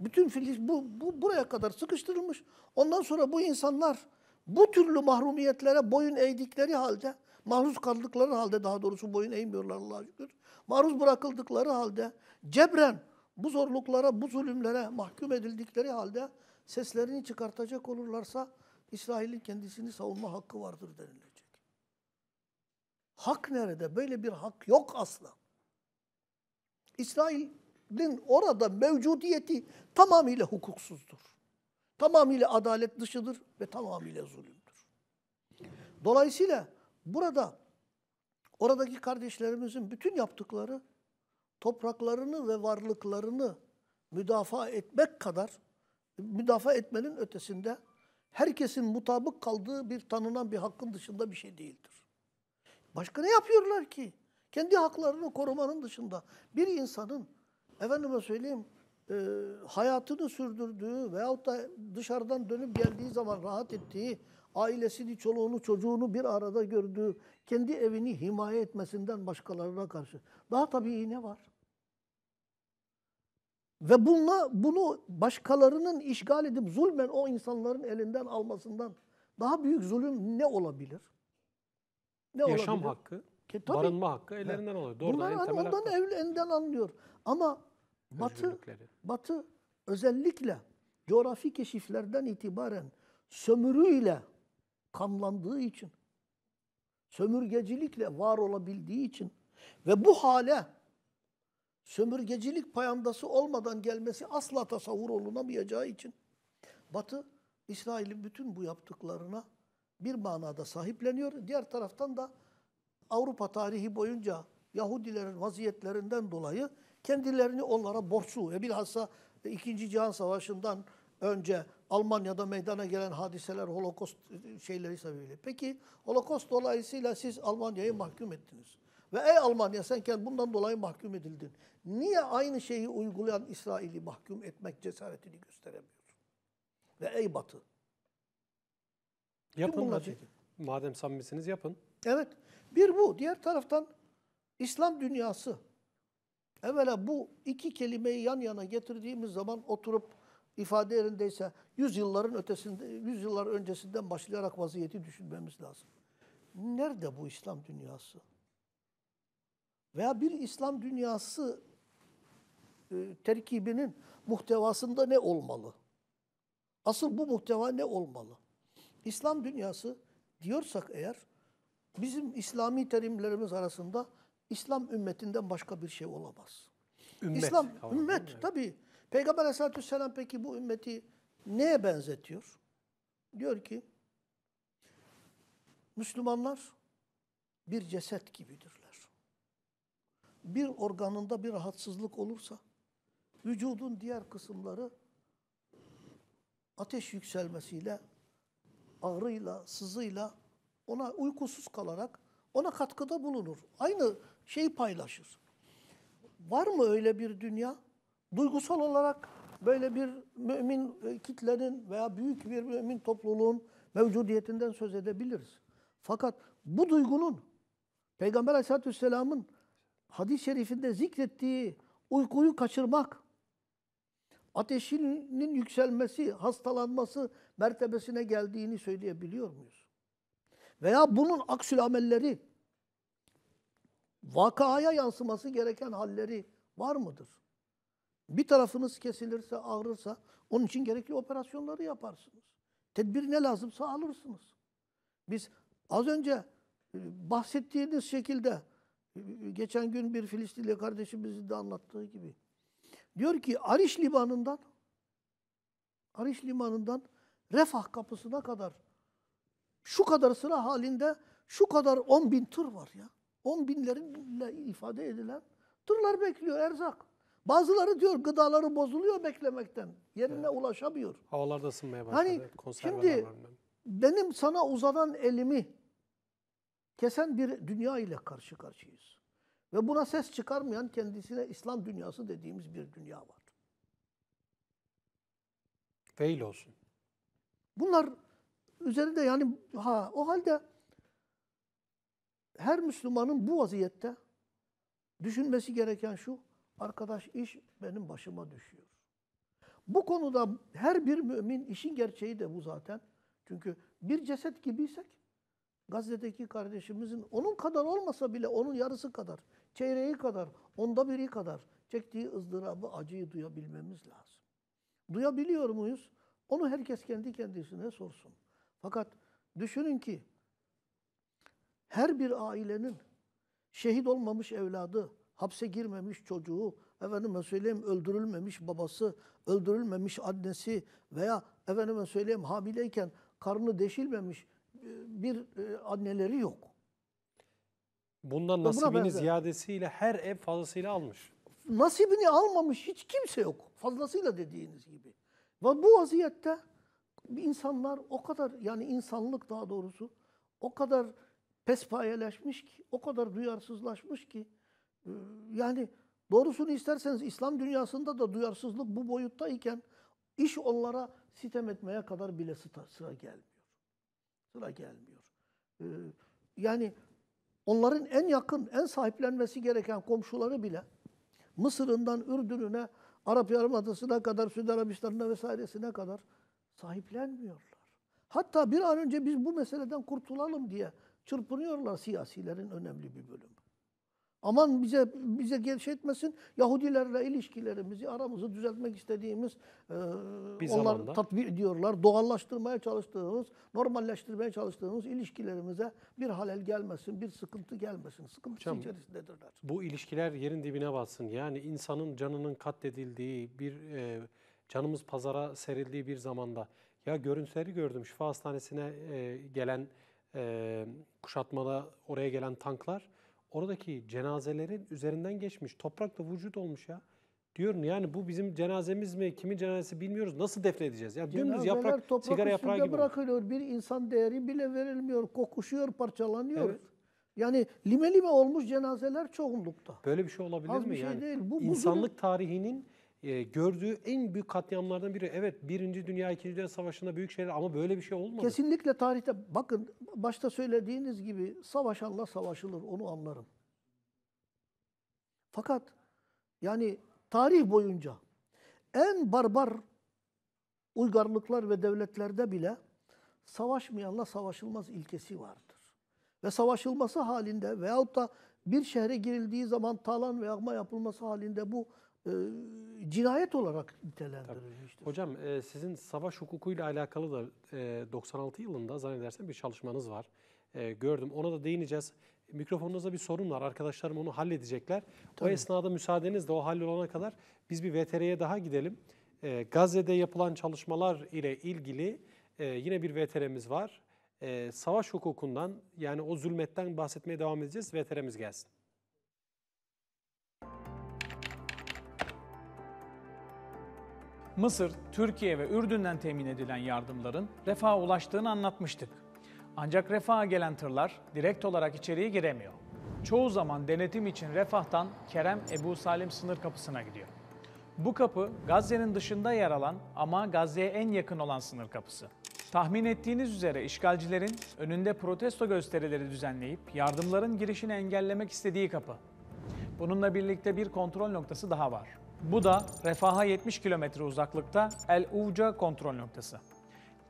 bütün Filistin bu, bu buraya kadar sıkıştırılmış. Ondan sonra bu insanlar bu türlü mahrumiyetlere boyun eğdikleri halde, maruz kaldıkları halde daha doğrusu boyun eğmiyorlar Allah'a şükür. Maruz bırakıldıkları halde cebren bu zorluklara, bu zulümlere mahkum edildikleri halde seslerini çıkartacak olurlarsa İsrail'in kendisini savunma hakkı vardır denilecek. Hak nerede? Böyle bir hak yok asla. İsrail'in orada mevcudiyeti tamamıyla hukuksuzdur. Tamamıyla adalet dışıdır ve tamamıyla zulümdür. Dolayısıyla burada oradaki kardeşlerimizin bütün yaptıkları topraklarını ve varlıklarını müdafaa etmek kadar müdafaa etmenin ötesinde herkesin mutabık kaldığı bir tanınan bir hakkın dışında bir şey değildir. Başka ne yapıyorlar ki? Kendi haklarını korumanın dışında bir insanın efendime söyleyeyim e, hayatını sürdürdüğü veyahut da dışarıdan dönüp geldiği zaman rahat ettiği, ailesini, çoluğunu, çocuğunu bir arada gördüğü, kendi evini himaye etmesinden başkalarına karşı. Daha tabii ne var? Ve bununla bunu başkalarının işgal edip zulmen o insanların elinden almasından daha büyük zulüm ne olabilir? Ne Yaşam olabilir? hakkı, e, tabii, barınma hakkı ellerinden oluyor. Doğrudan Bunlar hani ondan hakkı. anlıyor. Ama Batı, Batı özellikle coğrafi keşiflerden itibaren sömürüyle kamlandığı için, sömürgecilikle var olabildiği için ve bu hale sömürgecilik payandası olmadan gelmesi asla tasavvur olunamayacağı için Batı İsrail'in bütün bu yaptıklarına bir manada sahipleniyor. Diğer taraftan da Avrupa tarihi boyunca Yahudilerin vaziyetlerinden dolayı kendilerini onlara borçlu. e bilhassa e, İkinci Cihan Savaşı'ndan önce Almanya'da meydana gelen hadiseler, holokost e, e, şeyleri sebebiyle. Peki holokost dolayısıyla siz Almanya'yı mahkum ettiniz. Ve ey Almanya sen kendi bundan dolayı mahkum edildin. Niye aynı şeyi uygulayan İsrail'i mahkum etmek cesaretini gösteremiyorsun? Ve ey Batı. Yapın hadi. Madem samimisiniz yapın. Evet. Bir bu. Diğer taraftan İslam dünyası Evvela bu iki kelimeyi yan yana getirdiğimiz zaman oturup ifade yerindeyse yüzyılların ötesinde, yüzyıllar öncesinden başlayarak vaziyeti düşünmemiz lazım. Nerede bu İslam dünyası? Veya bir İslam dünyası e, terkibinin muhtevasında ne olmalı? Asıl bu muhteva ne olmalı? İslam dünyası diyorsak eğer bizim İslami terimlerimiz arasında İslam ümmetinden başka bir şey olamaz. Ümmet. İslam tamam, ümmet tabii. Peygamber Aleyhisselatü Vesselam peki bu ümmeti neye benzetiyor? Diyor ki Müslümanlar bir ceset gibidirler. Bir organında bir rahatsızlık olursa vücudun diğer kısımları ateş yükselmesiyle, ağrıyla, sızıyla ona uykusuz kalarak ona katkıda bulunur. Aynı şey paylaşır. Var mı öyle bir dünya? Duygusal olarak böyle bir mümin e, kitlenin veya büyük bir mümin topluluğun mevcudiyetinden söz edebiliriz. Fakat bu duygunun Peygamber Aleyhisselatü Vesselam'ın hadis-i şerifinde zikrettiği uykuyu kaçırmak, ateşinin yükselmesi, hastalanması mertebesine geldiğini söyleyebiliyor muyuz? Veya bunun aksül amelleri, vakaya yansıması gereken halleri var mıdır? Bir tarafınız kesilirse, ağrırsa onun için gerekli operasyonları yaparsınız. Tedbir ne lazımsa alırsınız. Biz az önce e, bahsettiğiniz şekilde e, geçen gün bir Filistinli kardeşimizin de anlattığı gibi diyor ki Ariş limanından Ariş limanından Refah kapısına kadar şu kadar sıra halinde şu kadar 10 bin tır var ya on binlerle ifade edilen turlar bekliyor erzak. Bazıları diyor gıdaları bozuluyor beklemekten. Yerine evet. ulaşamıyor. Havalar da ısınmaya başladı. Hani şimdi benim sana uzanan elimi kesen bir dünya ile karşı karşıyayız. Ve buna ses çıkarmayan kendisine İslam dünyası dediğimiz bir dünya var. Fail olsun. Bunlar üzerinde yani ha o halde her Müslümanın bu vaziyette düşünmesi gereken şu, arkadaş iş benim başıma düşüyor. Bu konuda her bir mümin işin gerçeği de bu zaten. Çünkü bir ceset gibiysek Gazze'deki kardeşimizin onun kadar olmasa bile onun yarısı kadar, çeyreği kadar, onda biri kadar çektiği ızdırabı, acıyı duyabilmemiz lazım. Duyabiliyor muyuz? Onu herkes kendi kendisine sorsun. Fakat düşünün ki her bir ailenin şehit olmamış evladı, hapse girmemiş çocuğu, efendime söyleyeyim öldürülmemiş babası, öldürülmemiş annesi veya efendime söyleyeyim hamileyken karnı deşilmemiş e, bir e, anneleri yok. Bundan nasibini ziyadesiyle her ev fazlasıyla almış. Nasibini almamış hiç kimse yok. Fazlasıyla dediğiniz gibi. Ve bu vaziyette insanlar o kadar yani insanlık daha doğrusu o kadar pespayeleşmiş ki, o kadar duyarsızlaşmış ki. E, yani doğrusunu isterseniz İslam dünyasında da duyarsızlık bu boyuttayken iş onlara sitem etmeye kadar bile sıra gelmiyor. Sıra gelmiyor. E, yani onların en yakın, en sahiplenmesi gereken komşuları bile Mısır'ından Ürdün'üne, Arap Yarımadası'na kadar, Suudi Arabistan'ına vesairesine kadar sahiplenmiyorlar. Hatta bir an önce biz bu meseleden kurtulalım diye çırpınıyorlar siyasilerin önemli bir bölümü. Aman bize bize gerçek etmesin. Yahudilerle ilişkilerimizi, aramızı düzeltmek istediğimiz e, onlar zamanda. tatbik ediyorlar. Doğallaştırmaya çalıştığımız, normalleştirmeye çalıştığımız ilişkilerimize bir halel gelmesin, bir sıkıntı gelmesin. Sıkıntı Hocam, içerisindedirler. Bu ilişkiler yerin dibine batsın. Yani insanın canının katledildiği, bir e, canımız pazara serildiği bir zamanda ya görüntüleri gördüm. Şifa hastanesine e, gelen e, kuşatmada oraya gelen tanklar oradaki cenazelerin üzerinden geçmiş. Toprakla vücut olmuş ya. Diyorum yani bu bizim cenazemiz mi, kimin cenazesi bilmiyoruz. Nasıl defnedeceğiz? Ya yani dümdüz yaprak, sigara yaprağı gibi. bırakılıyor. Bir insan değeri bile verilmiyor. Kokuşuyor, parçalanıyor. Evet. Yani lime lime olmuş cenazeler çoğunlukta. Böyle bir şey olabilir Az mi? Bir şey yani değil. Bu, bu İnsanlık zulüm... tarihinin ee, gördüğü en büyük katliamlardan biri. Evet Birinci Dünya, İkinci Dünya Savaşı'nda büyük şeyler ama böyle bir şey olmadı. Kesinlikle tarihte bakın başta söylediğiniz gibi savaş Allah savaşılır onu anlarım. Fakat yani tarih boyunca en barbar uygarlıklar ve devletlerde bile savaşmayanla savaşılmaz ilkesi vardır. Ve savaşılması halinde veyahut da bir şehre girildiği zaman talan ve yağma yapılması halinde bu e, cinayet olarak nitelendirilmiştir. Hocam e, sizin savaş hukukuyla alakalı da 96 e, yılında zannedersem bir çalışmanız var. gördüm. Ona da değineceğiz. Mikrofonunuzda bir sorun var. Arkadaşlarım onu halledecekler. Tabii. O esnada müsaadenizle o hallolana kadar biz bir VTR'ye daha gidelim. Gazze'de yapılan çalışmalar ile ilgili yine bir VTR'miz var. savaş hukukundan yani o zulmetten bahsetmeye devam edeceğiz. VTR'miz gelsin. Mısır, Türkiye ve Ürdün'den temin edilen yardımların refaha ulaştığını anlatmıştık. Ancak refaha gelen tırlar direkt olarak içeriye giremiyor. Çoğu zaman denetim için refahtan Kerem Ebu Salim sınır kapısına gidiyor. Bu kapı Gazze'nin dışında yer alan ama Gazze'ye en yakın olan sınır kapısı. Tahmin ettiğiniz üzere işgalcilerin önünde protesto gösterileri düzenleyip yardımların girişini engellemek istediği kapı. Bununla birlikte bir kontrol noktası daha var. Bu da refaha 70 kilometre uzaklıkta El Uca kontrol noktası.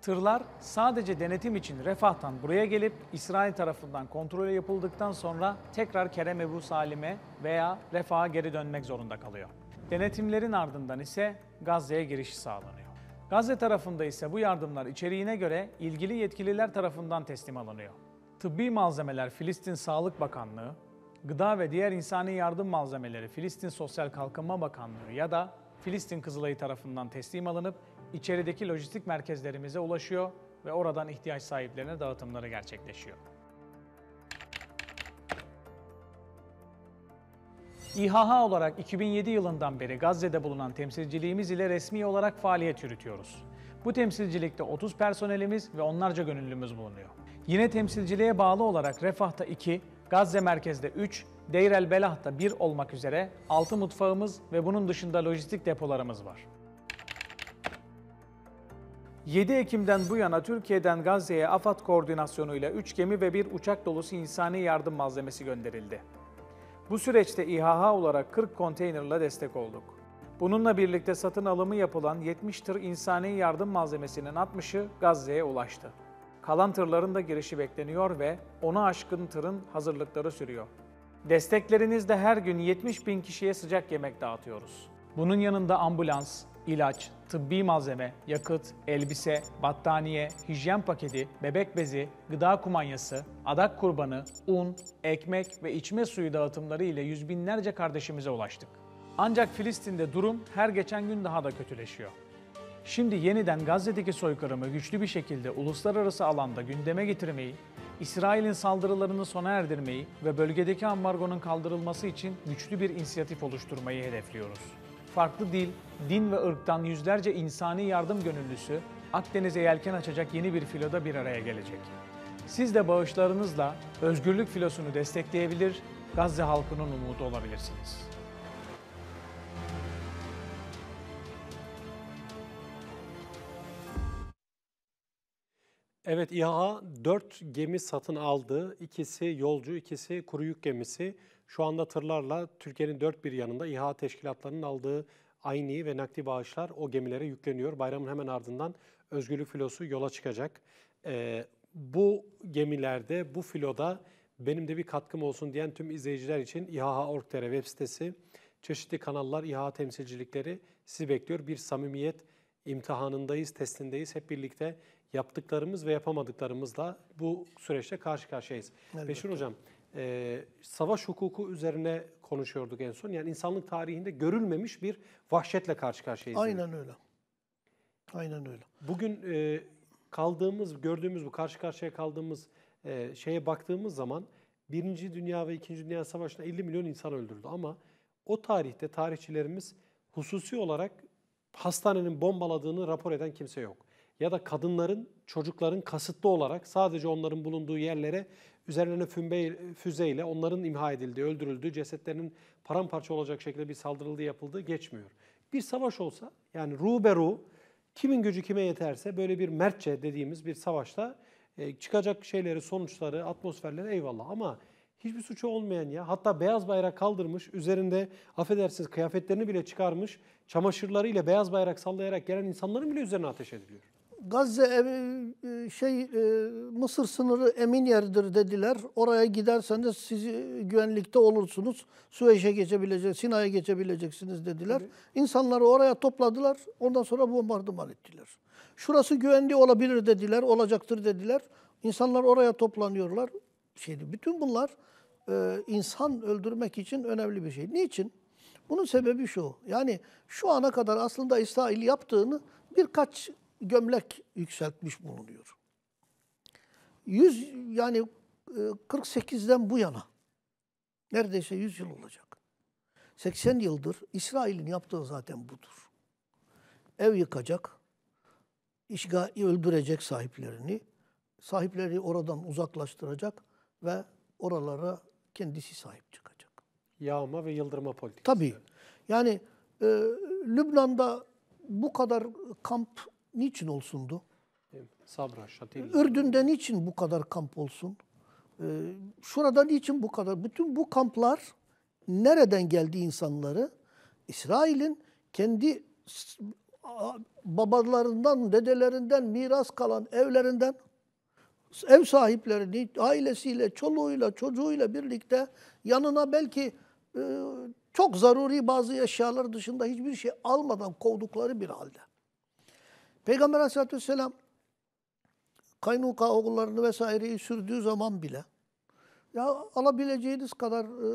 Tırlar sadece denetim için refahtan buraya gelip İsrail tarafından kontrole yapıldıktan sonra tekrar Kerem Ebu Salim'e veya refaha geri dönmek zorunda kalıyor. Denetimlerin ardından ise Gazze'ye giriş sağlanıyor. Gazze tarafında ise bu yardımlar içeriğine göre ilgili yetkililer tarafından teslim alınıyor. Tıbbi malzemeler Filistin Sağlık Bakanlığı, gıda ve diğer insani yardım malzemeleri Filistin Sosyal Kalkınma Bakanlığı ya da Filistin Kızılayı tarafından teslim alınıp içerideki lojistik merkezlerimize ulaşıyor ve oradan ihtiyaç sahiplerine dağıtımları gerçekleşiyor. İHH olarak 2007 yılından beri Gazze'de bulunan temsilciliğimiz ile resmi olarak faaliyet yürütüyoruz. Bu temsilcilikte 30 personelimiz ve onlarca gönüllümüz bulunuyor. Yine temsilciliğe bağlı olarak Refah'ta 2, Gazze merkezde 3, Deir el Belah'ta 1 olmak üzere 6 mutfağımız ve bunun dışında lojistik depolarımız var. 7 Ekim'den bu yana Türkiye'den Gazze'ye AFAD koordinasyonuyla 3 gemi ve 1 uçak dolusu insani yardım malzemesi gönderildi. Bu süreçte İHH olarak 40 konteynerla destek olduk. Bununla birlikte satın alımı yapılan 70 tır insani yardım malzemesinin 60'ı Gazze'ye ulaştı kalan tırların da girişi bekleniyor ve onu aşkın tırın hazırlıkları sürüyor. Desteklerinizle her gün 70 bin kişiye sıcak yemek dağıtıyoruz. Bunun yanında ambulans, ilaç, tıbbi malzeme, yakıt, elbise, battaniye, hijyen paketi, bebek bezi, gıda kumanyası, adak kurbanı, un, ekmek ve içme suyu dağıtımları ile yüz binlerce kardeşimize ulaştık. Ancak Filistin'de durum her geçen gün daha da kötüleşiyor. Şimdi yeniden Gazze'deki soykırımı güçlü bir şekilde uluslararası alanda gündeme getirmeyi, İsrail'in saldırılarını sona erdirmeyi ve bölgedeki ambargonun kaldırılması için güçlü bir inisiyatif oluşturmayı hedefliyoruz. Farklı dil, din ve ırktan yüzlerce insani yardım gönüllüsü Akdeniz'e yelken açacak yeni bir filoda bir araya gelecek. Siz de bağışlarınızla özgürlük filosunu destekleyebilir, Gazze halkının umudu olabilirsiniz. Evet İHA 4 gemi satın aldı. İkisi yolcu, ikisi kuru yük gemisi. Şu anda tırlarla Türkiye'nin dört bir yanında İHA teşkilatlarının aldığı aynı ve nakdi bağışlar o gemilere yükleniyor. Bayramın hemen ardından Özgürlük filosu yola çıkacak. Ee, bu gemilerde, bu filoda benim de bir katkım olsun diyen tüm izleyiciler için İHA.org.tr web sitesi, çeşitli kanallar, İHA temsilcilikleri sizi bekliyor. Bir samimiyet imtihanındayız, testindeyiz. Hep birlikte yaptıklarımız ve yapamadıklarımızla bu süreçte karşı karşıyayız. Elbette. Beşir Hocam, e, savaş hukuku üzerine konuşuyorduk en son. Yani insanlık tarihinde görülmemiş bir vahşetle karşı karşıyayız. Aynen öyle. Aynen öyle. Bugün e, kaldığımız, gördüğümüz bu karşı karşıya kaldığımız e, şeye baktığımız zaman Birinci Dünya ve İkinci Dünya Savaşı'nda 50 milyon insan öldürüldü ama o tarihte tarihçilerimiz hususi olarak hastanenin bombaladığını rapor eden kimse yok ya da kadınların, çocukların kasıtlı olarak sadece onların bulunduğu yerlere üzerlerine fümbe, füzeyle onların imha edildiği, öldürüldüğü, cesetlerinin paramparça olacak şekilde bir saldırıldığı yapıldığı geçmiyor. Bir savaş olsa yani ru be kimin gücü kime yeterse böyle bir mertçe dediğimiz bir savaşta e, çıkacak şeyleri, sonuçları, atmosferleri eyvallah ama hiçbir suçu olmayan ya hatta beyaz bayrak kaldırmış, üzerinde affedersiniz kıyafetlerini bile çıkarmış, çamaşırlarıyla beyaz bayrak sallayarak gelen insanların bile üzerine ateş ediliyor. Gazze e, şey e, Mısır sınırı emin yerdir dediler. Oraya giderseniz siz güvenlikte olursunuz. Süveyş'e geçebileceksiniz, Sina'ya geçebileceksiniz dediler. İnsanları oraya topladılar. Ondan sonra bombardıman ettiler. Şurası güvenli olabilir dediler, olacaktır dediler. İnsanlar oraya toplanıyorlar. Şeydi bütün bunlar e, insan öldürmek için önemli bir şey. Niçin? Bunun sebebi şu. Yani şu ana kadar aslında İsrail yaptığını birkaç gömlek yükseltmiş bulunuyor. 100 yani 48'den e, bu yana neredeyse 100 yıl olacak. 80 yıldır İsrail'in yaptığı zaten budur. Ev yıkacak, işgal öldürecek sahiplerini, sahipleri oradan uzaklaştıracak ve oralara kendisi sahip çıkacak. Yağma ve yıldırma politikası. Tabii. Yani e, Lübnan'da bu kadar kamp niçin olsundu? Sabra, Şatil. Ürdün'de niçin bu kadar kamp olsun? Ee, şurada niçin bu kadar? Bütün bu kamplar nereden geldi insanları? İsrail'in kendi babalarından, dedelerinden miras kalan evlerinden ev sahiplerini ailesiyle, çoluğuyla, çocuğuyla birlikte yanına belki e, çok zaruri bazı eşyalar dışında hiçbir şey almadan kovdukları bir halde. Peygamber aleyhissalatü vesselam kaynuka oğullarını vesaireyi sürdüğü zaman bile ya alabileceğiniz kadar e,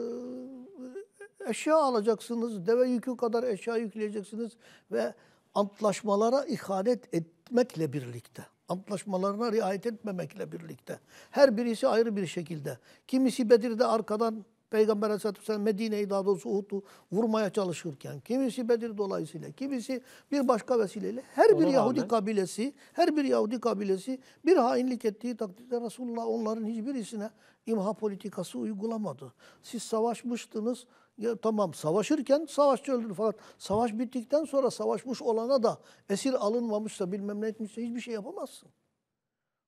eşya alacaksınız, deve yükü kadar eşya yükleyeceksiniz ve antlaşmalara ihanet etmekle birlikte, antlaşmalarına riayet etmemekle birlikte. Her birisi ayrı bir şekilde. Kimisi Bedir'de arkadan Peygamber Aleyhisselatü Vesselam Medine'yi daha doğrusu Uhud'u vurmaya çalışırken, kimisi Bedir dolayısıyla, kimisi bir başka vesileyle her Ona bir rağmen. Yahudi kabilesi, her bir Yahudi kabilesi bir hainlik ettiği takdirde Resulullah onların hiçbirisine imha politikası uygulamadı. Siz savaşmıştınız, ya, tamam savaşırken savaşçı öldürür fakat savaş bittikten sonra savaşmış olana da esir alınmamışsa bilmem ne etmişse hiçbir şey yapamazsın.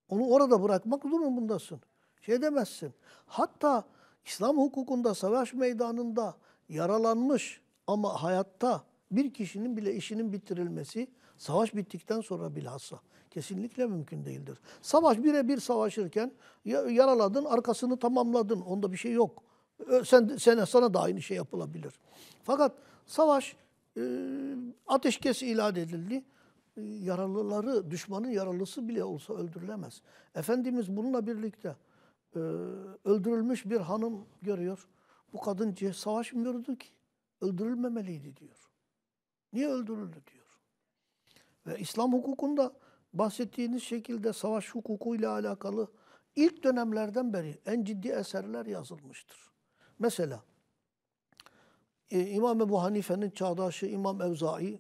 Onu orada bırakmak durumundasın. Şey demezsin. Hatta İslam hukukunda savaş meydanında yaralanmış ama hayatta bir kişinin bile işinin bitirilmesi savaş bittikten sonra bilhassa kesinlikle mümkün değildir. Savaş birebir savaşırken yaraladın, arkasını tamamladın. Onda bir şey yok. Sen, sen sana da aynı şey yapılabilir. Fakat savaş e, ateşkes ilan edildi. E, yaralıları, düşmanın yaralısı bile olsa öldürülemez. Efendimiz bununla birlikte e, öldürülmüş bir hanım görüyor. Bu kadın savaşmıyordu ki. Öldürülmemeliydi diyor. Niye öldürüldü diyor. Ve İslam hukukunda bahsettiğiniz şekilde savaş hukuku ile alakalı ilk dönemlerden beri en ciddi eserler yazılmıştır. Mesela e, İmam Ebu Hanife'nin çağdaşı İmam Evzai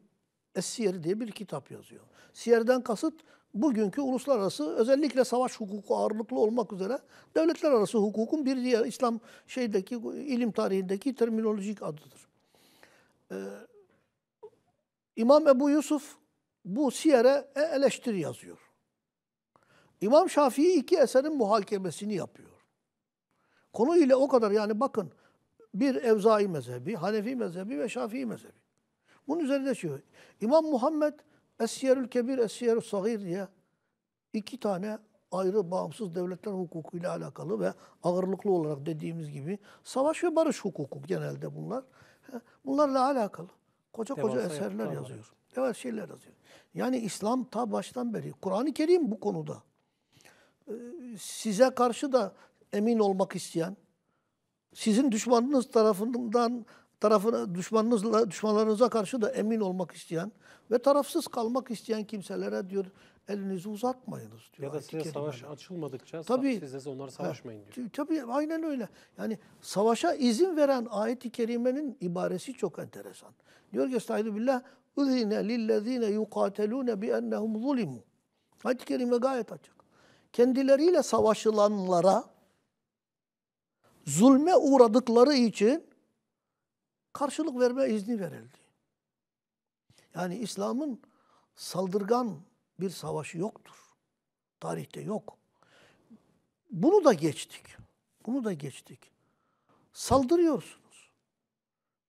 Es-Siyer diye bir kitap yazıyor. Siyer'den kasıt bugünkü uluslararası özellikle savaş hukuku ağırlıklı olmak üzere devletler arası hukukun bir diğer İslam şeydeki ilim tarihindeki terminolojik adıdır. Ee, İmam Ebu Yusuf bu siyere e, eleştiri yazıyor. İmam Şafii iki eserin muhakemesini yapıyor. Konu ile o kadar yani bakın bir Evzai mezhebi, Hanefi mezhebi ve Şafii mezhebi. Bunun üzerinde şey İmam Muhammed Esiyerül Kebir, Esiyerül Sagir diye iki tane ayrı bağımsız devletler hukuku ile alakalı ve ağırlıklı olarak dediğimiz gibi savaş ve barış hukuku genelde bunlar. Bunlarla alakalı. Koca Devasa koca eserler yazıyor. devasa şeyler yazıyor. Yani İslam ta baştan beri. Kur'an-ı Kerim bu konuda. E, size karşı da emin olmak isteyen, sizin düşmanınız tarafından tarafına düşmanınızla düşmanlarınıza karşı da emin olmak isteyen ve tarafsız kalmak isteyen kimselere diyor elinizi uzatmayınız diyor. Ya da size savaş açılmadıkça tabii, siz de onlar savaşmayın diyor. Tabii aynen öyle. Yani savaşa izin veren ayet-i kerimenin ibaresi çok enteresan. Diyor ki estaizu billah اُذِنَ لِلَّذ۪ينَ يُقَاتَلُونَ بِاَنَّهُمْ ظُلِمُوا Ayet-i kerime gayet açık. Kendileriyle savaşılanlara zulme uğradıkları için karşılık verme izni verildi. Yani İslam'ın saldırgan bir savaşı yoktur. Tarihte yok. Bunu da geçtik. Bunu da geçtik. Saldırıyorsunuz.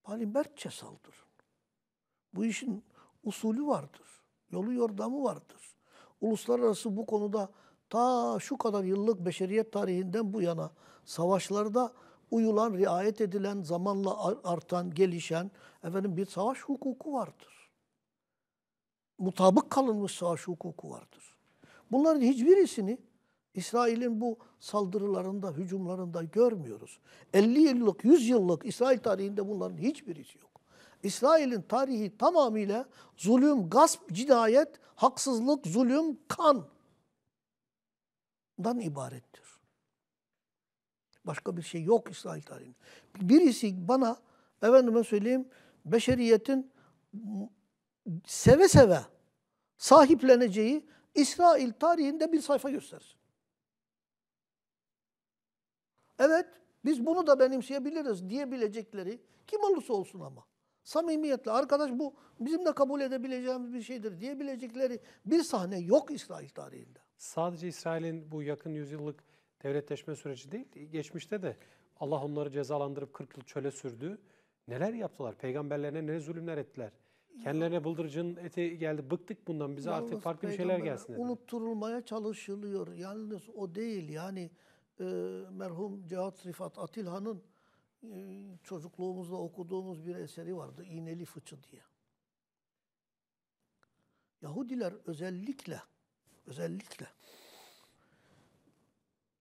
Palimbertçe saldırın. Bu işin usulü vardır. Yolu yordamı vardır. Uluslararası bu konuda ta şu kadar yıllık beşeriyet tarihinden bu yana savaşlarda uyulan, riayet edilen, zamanla artan, gelişen efendim bir savaş hukuku vardır. Mutabık kalınmış savaş hukuku vardır. Bunların hiçbirisini İsrail'in bu saldırılarında, hücumlarında görmüyoruz. 50 yıllık, 100 yıllık İsrail tarihinde bunların hiçbirisi yok. İsrail'in tarihi tamamıyla zulüm, gasp, cinayet, haksızlık, zulüm, kan ibarettir. Başka bir şey yok İsrail tarihinde. Birisi bana, efendime söyleyeyim, beşeriyetin seve seve sahipleneceği İsrail tarihinde bir sayfa göstersin. Evet, biz bunu da benimseyebiliriz diyebilecekleri kim olursa olsun ama. Samimiyetle arkadaş bu bizim de kabul edebileceğimiz bir şeydir diyebilecekleri bir sahne yok İsrail tarihinde. Sadece İsrail'in bu yakın yüzyıllık devletleşme süreci değil, geçmişte de Allah onları cezalandırıp 40 yıl çöle sürdü. Neler yaptılar? Peygamberlerine ne zulümler ettiler? Kendilerine bıldırıcın eti geldi. Bıktık bundan. Bize Yalnız artık farklı bir şeyler gelsin dedi. Unutturulmaya çalışılıyor. Yalnız o değil. Yani e, merhum Cihat Rifat Atilhan'ın e, çocukluğumuzda okuduğumuz bir eseri vardı. İğneli Fıçı diye. Yahudiler özellikle özellikle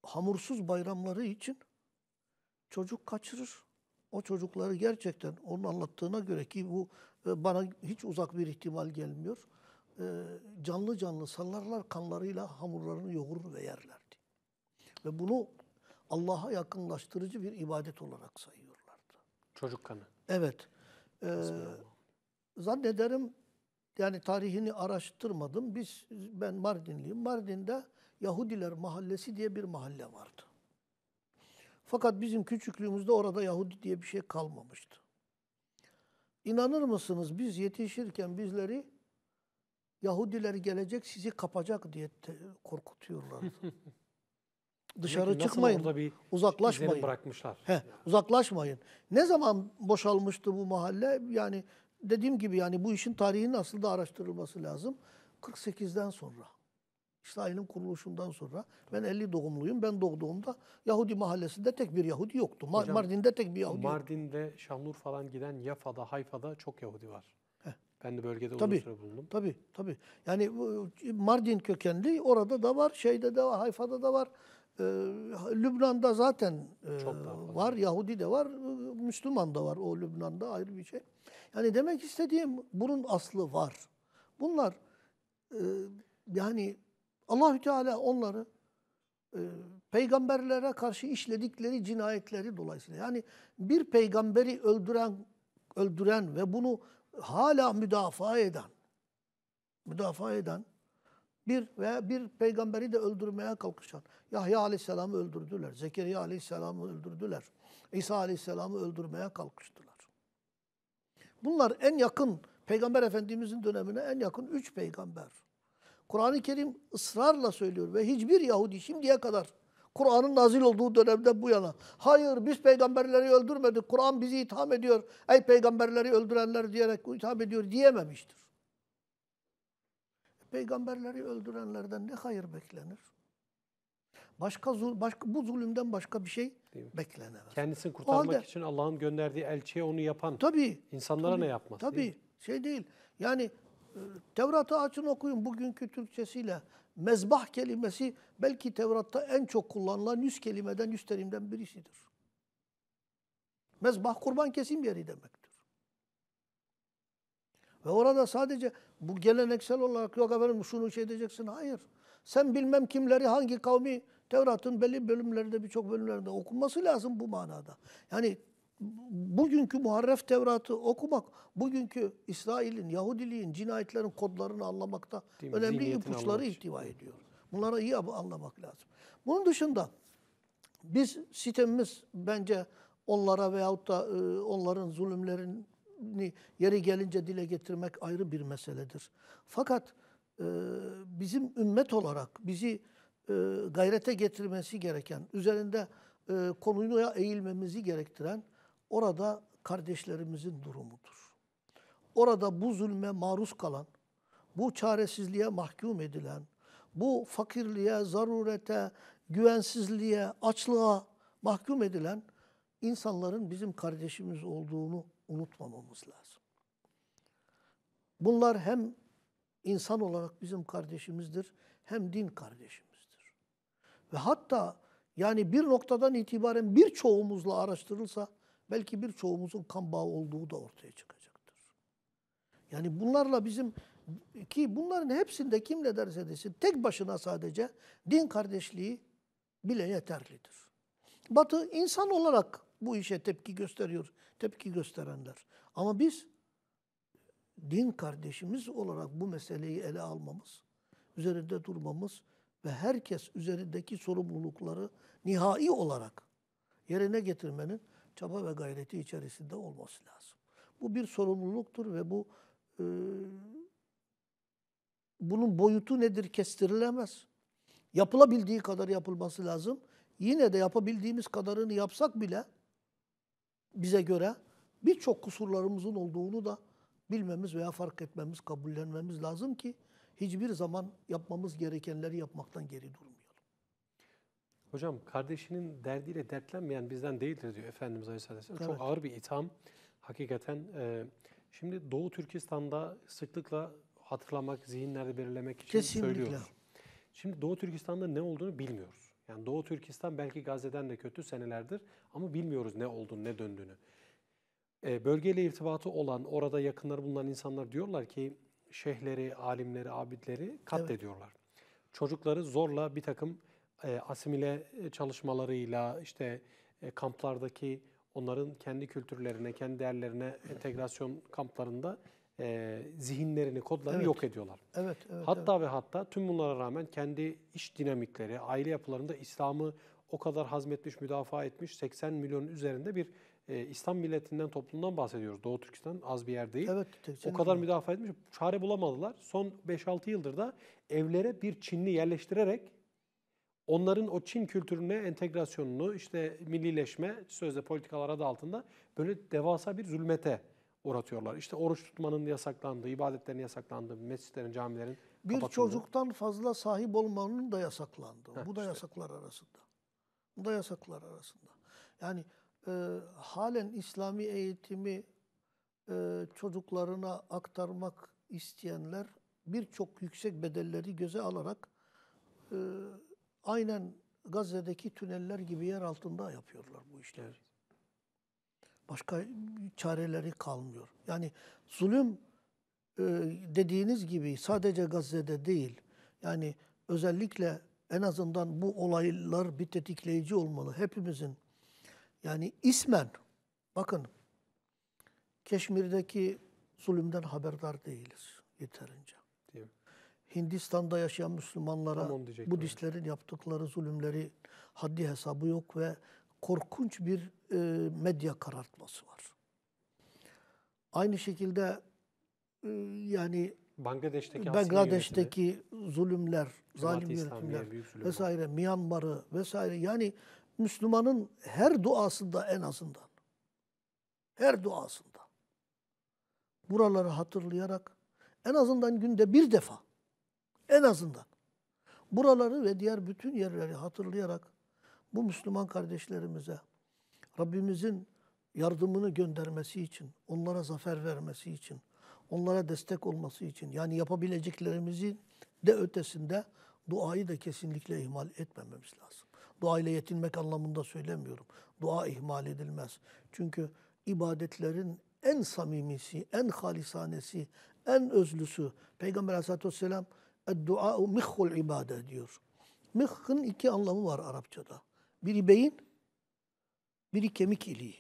hamursuz bayramları için çocuk kaçırır. O çocukları gerçekten onun anlattığına göre ki bu e, bana hiç uzak bir ihtimal gelmiyor. E, canlı canlı sallarlar kanlarıyla hamurlarını yoğurur ve yerlerdi. Ve bunu Allah'a yakınlaştırıcı bir ibadet olarak sayıyorlardı. Çocuk kanı. Evet. Ee, zannederim yani tarihini araştırmadım. Biz ben Mardinliyim. Mardin'de Yahudiler Mahallesi diye bir mahalle vardı. Fakat bizim küçüklüğümüzde orada Yahudi diye bir şey kalmamıştı. İnanır mısınız biz yetişirken bizleri Yahudiler gelecek sizi kapacak diye korkutuyorlardı. <laughs> Dışarı Peki, çıkmayın. Bir uzaklaşmayın. bırakmışlar. Heh, Uzaklaşmayın. Ne zaman boşalmıştı bu mahalle? Yani dediğim gibi yani bu işin tarihinin aslında araştırılması lazım. 48'den sonra. İsrail'in kuruluşundan sonra ben 50 doğumluyum. Ben doğduğumda Yahudi mahallesinde tek bir Yahudi yoktu. Hocam, Mardin'de tek bir Yahudi Mardin'de, yoktu. Şanlıurfa'dan giden Yafa'da, Hayfa'da çok Yahudi var. Heh. Ben de bölgede tabii, süre bulundum. Tabii, tabii. Yani Mardin kökenli orada da var, şeyde de var, Hayfa'da da var. Ee, Lübnan'da zaten e, var, Yahudi de var, e, Müslüman da var o Lübnan'da ayrı bir şey. Yani demek istediğim bunun aslı var. Bunlar e, yani Allahü Teala onları e, peygamberlere karşı işledikleri cinayetleri dolayısıyla yani bir peygamberi öldüren öldüren ve bunu hala müdafaa eden müdafaa eden bir veya bir peygamberi de öldürmeye kalkışan. Yahya Aleyhisselam'ı öldürdüler. Zekeriya Aleyhisselam'ı öldürdüler. İsa Aleyhisselam'ı öldürmeye kalkıştılar. Bunlar en yakın Peygamber Efendimiz'in dönemine en yakın üç peygamber. Kur'an-ı Kerim ısrarla söylüyor ve hiçbir Yahudi şimdiye kadar Kur'an'ın nazil olduğu dönemde bu yana. Hayır biz peygamberleri öldürmedik. Kur'an bizi itham ediyor. Ey peygamberleri öldürenler diyerek itham ediyor diyememiştir. Peygamberleri öldürenlerden ne hayır beklenir? Başka, zul, başka bu zulümden başka bir şey beklenemez. Kendisini kurtarmak halde, için Allah'ın gönderdiği elçiye onu yapan tabii, insanlara tabii, ne yapmaz? Tabii değil şey değil. Yani Tevrat'ı açın okuyun bugünkü Türkçesiyle. Mezbah kelimesi belki Tevrat'ta en çok kullanılan yüz kelimeden, yüz terimden birisidir. Mezbah kurban kesim yeri demektir. Ve orada sadece bu geleneksel olarak yok efendim şunu şey edeceksin. Hayır. Sen bilmem kimleri hangi kavmi Tevrat'ın belli bölümlerinde birçok bölümlerinde okunması lazım bu manada. Yani bugünkü muharref Tevrat'ı okumak, bugünkü İsrail'in, Yahudiliğin, cinayetlerin kodlarını anlamakta Değil önemli ipuçları ihtiva ediyor. Bunları iyi anlamak lazım. Bunun dışında biz sistemimiz bence onlara veyahut da e, onların zulümlerini yeri gelince dile getirmek ayrı bir meseledir. Fakat e, bizim ümmet olarak bizi e, gayrete getirmesi gereken, üzerinde e, konuya eğilmemizi gerektiren orada kardeşlerimizin durumudur. Orada bu zulme maruz kalan, bu çaresizliğe mahkum edilen, bu fakirliğe, zarurete, güvensizliğe, açlığa mahkum edilen insanların bizim kardeşimiz olduğunu unutmamamız lazım. Bunlar hem insan olarak bizim kardeşimizdir hem din kardeşimizdir. Ve hatta yani bir noktadan itibaren birçoğumuzla araştırılsa belki birçoğumuzun kan bağı olduğu da ortaya çıkacaktır. Yani bunlarla bizim ki bunların hepsinde kim ne derse desin tek başına sadece din kardeşliği bile yeterlidir. Batı insan olarak bu işe tepki gösteriyor, tepki gösterenler. Ama biz din kardeşimiz olarak bu meseleyi ele almamız, üzerinde durmamız ve herkes üzerindeki sorumlulukları nihai olarak yerine getirmenin çaba ve gayreti içerisinde olması lazım. Bu bir sorumluluktur ve bu e, bunun boyutu nedir kestirilemez. Yapılabildiği kadar yapılması lazım. Yine de yapabildiğimiz kadarını yapsak bile bize göre birçok kusurlarımızın olduğunu da bilmemiz veya fark etmemiz, kabullenmemiz lazım ki hiçbir zaman yapmamız gerekenleri yapmaktan geri durmayalım. Hocam kardeşinin derdiyle dertlenmeyen bizden değildir diyor Efendimiz Aleyhisselatü Vesselam. Evet. Çok ağır bir itham hakikaten. Ee, şimdi Doğu Türkistan'da sıklıkla hatırlamak, zihinlerde belirlemek için Kesinlikle. söylüyoruz. Şimdi Doğu Türkistan'da ne olduğunu bilmiyoruz. Yani Doğu Türkistan belki Gazze'den de kötü senelerdir ama bilmiyoruz ne olduğunu, ne döndüğünü. Ee, bölgeyle irtibatı olan, orada yakınları bulunan insanlar diyorlar ki şeyhleri, alimleri, abidleri katlediyorlar. Evet. Çocukları zorla bir takım e, asimile e, çalışmalarıyla işte e, kamplardaki onların kendi kültürlerine, kendi değerlerine entegrasyon kamplarında e, zihinlerini, kodlarını evet. yok ediyorlar. Evet, evet. Hatta evet. ve hatta tüm bunlara rağmen kendi iş dinamikleri, aile yapılarında İslam'ı o kadar hazmetmiş, müdafaa etmiş 80 milyonun üzerinde bir e, İslam milletinden, toplumdan bahsediyoruz. Doğu Türkistan az bir yer değil. Evet, o kadar müdafaa etmiş, çare bulamadılar. Son 5-6 yıldır da evlere bir Çinli yerleştirerek onların o Çin kültürüne entegrasyonunu işte millileşme sözde politikalar adı altında böyle devasa bir zulmete uğratıyorlar. İşte oruç tutmanın yasaklandığı, ibadetlerin yasaklandığı, mescitlerin, camilerin Bir çocuktan fazla sahip olmanın da yasaklandığı. Bu da işte. yasaklar arasında. Bu da yasaklar arasında. Yani e, halen İslami eğitimi e, çocuklarına aktarmak isteyenler birçok yüksek bedelleri göze alarak e, aynen Gazze'deki tüneller gibi yer altında yapıyorlar bu işleri. Başka çareleri kalmıyor. Yani zulüm e, dediğiniz gibi sadece Gazze'de değil. Yani özellikle en azından bu olaylar bir tetikleyici olmalı. Hepimizin yani ismen bakın Keşmir'deki zulümden haberdar değiliz yeterince. Hindistan'da yaşayan Müslümanlara Budistlerin yani. yaptıkları zulümleri haddi hesabı yok ve korkunç bir e, medya karartması var. Aynı şekilde e, yani Bangladeş'teki, Bangladeş'teki yönetimi, zulümler, zalim yönetimler vesaire, Myanmar'ı vesaire yani Müslümanın her duasında en azından her duasında buraları hatırlayarak en azından günde bir defa en azından. Buraları ve diğer bütün yerleri hatırlayarak bu Müslüman kardeşlerimize Rabbimizin yardımını göndermesi için, onlara zafer vermesi için, onlara destek olması için yani yapabileceklerimizin de ötesinde duayı da kesinlikle ihmal etmememiz lazım. Duayla yetinmek anlamında söylemiyorum. Dua ihmal edilmez. Çünkü ibadetlerin en samimisi, en halisanesi, en özlüsü Peygamber Aleyhisselatü Vesselam Dua mihhul ibadet diyor. Mihhın iki anlamı var Arapçada. Biri beyin, biri kemik iliği.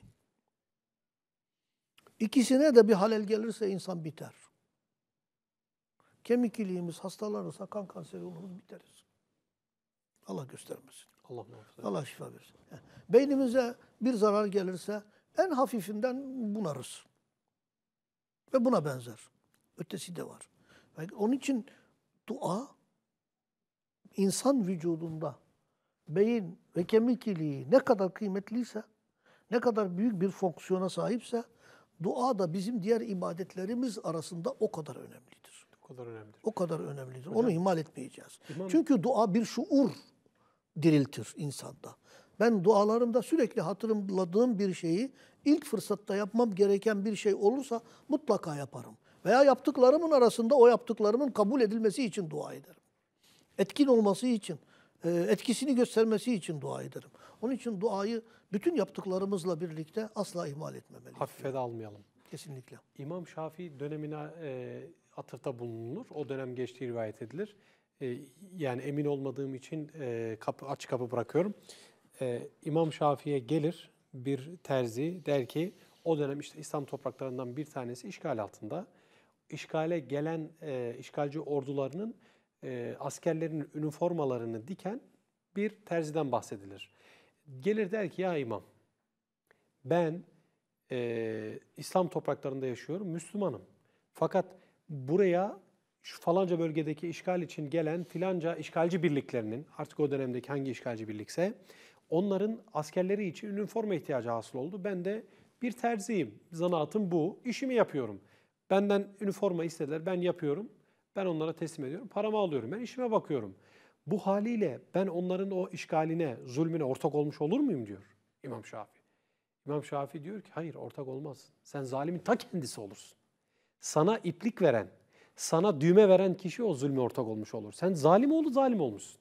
İkisine de bir halel gelirse insan biter. Kemik iliğimiz hastalanırsa kan kanseri oluruz biteriz. Allah göstermesin. Allah muhafaza. Allah şifa versin. Yani beynimize bir zarar gelirse en hafifinden bunarız. Ve buna benzer. Ötesi de var. onun için dua insan vücudunda beyin ve kemik iliği ne kadar kıymetliyse, ne kadar büyük bir fonksiyona sahipse dua da bizim diğer ibadetlerimiz arasında o kadar önemlidir. O kadar önemlidir. O kadar önemlidir. Hocam, Onu ihmal etmeyeceğiz. İmam... Çünkü dua bir şuur diriltir insanda. Ben dualarımda sürekli hatırladığım bir şeyi ilk fırsatta yapmam gereken bir şey olursa mutlaka yaparım. Veya yaptıklarımın arasında o yaptıklarımın kabul edilmesi için dua ederim. Etkin olması için, e, etkisini göstermesi için dua ederim. Onun için duayı bütün yaptıklarımızla birlikte asla ihmal etmemeliyiz. Hafife almayalım. Kesinlikle. İmam Şafii dönemine e, atıfta bulunulur. O dönem geçtiği rivayet edilir. E, yani emin olmadığım için e, kapı, aç kapı bırakıyorum. E, İmam Şafii'ye gelir bir terzi der ki o dönem işte İslam topraklarından bir tanesi işgal altında işgale gelen e, işgalci ordularının e, askerlerinin üniformalarını diken bir terziden bahsedilir. Gelir der ki ya imam ben e, İslam topraklarında yaşıyorum, Müslümanım. Fakat buraya şu falanca bölgedeki işgal için gelen filanca işgalci birliklerinin, artık o dönemdeki hangi işgalci birlikse, onların askerleri için üniforma ihtiyacı hasıl oldu. Ben de bir terziyim, zanaatım bu, işimi yapıyorum.'' Benden üniforma istediler, ben yapıyorum. Ben onlara teslim ediyorum, paramı alıyorum, ben işime bakıyorum. Bu haliyle ben onların o işgaline, zulmüne ortak olmuş olur muyum diyor İmam Şafii. İmam Şafii diyor ki hayır ortak olmazsın. Sen zalimin ta kendisi olursun. Sana iplik veren, sana düğme veren kişi o zulme ortak olmuş olur. Sen zalim oğlu zalim olmuşsun.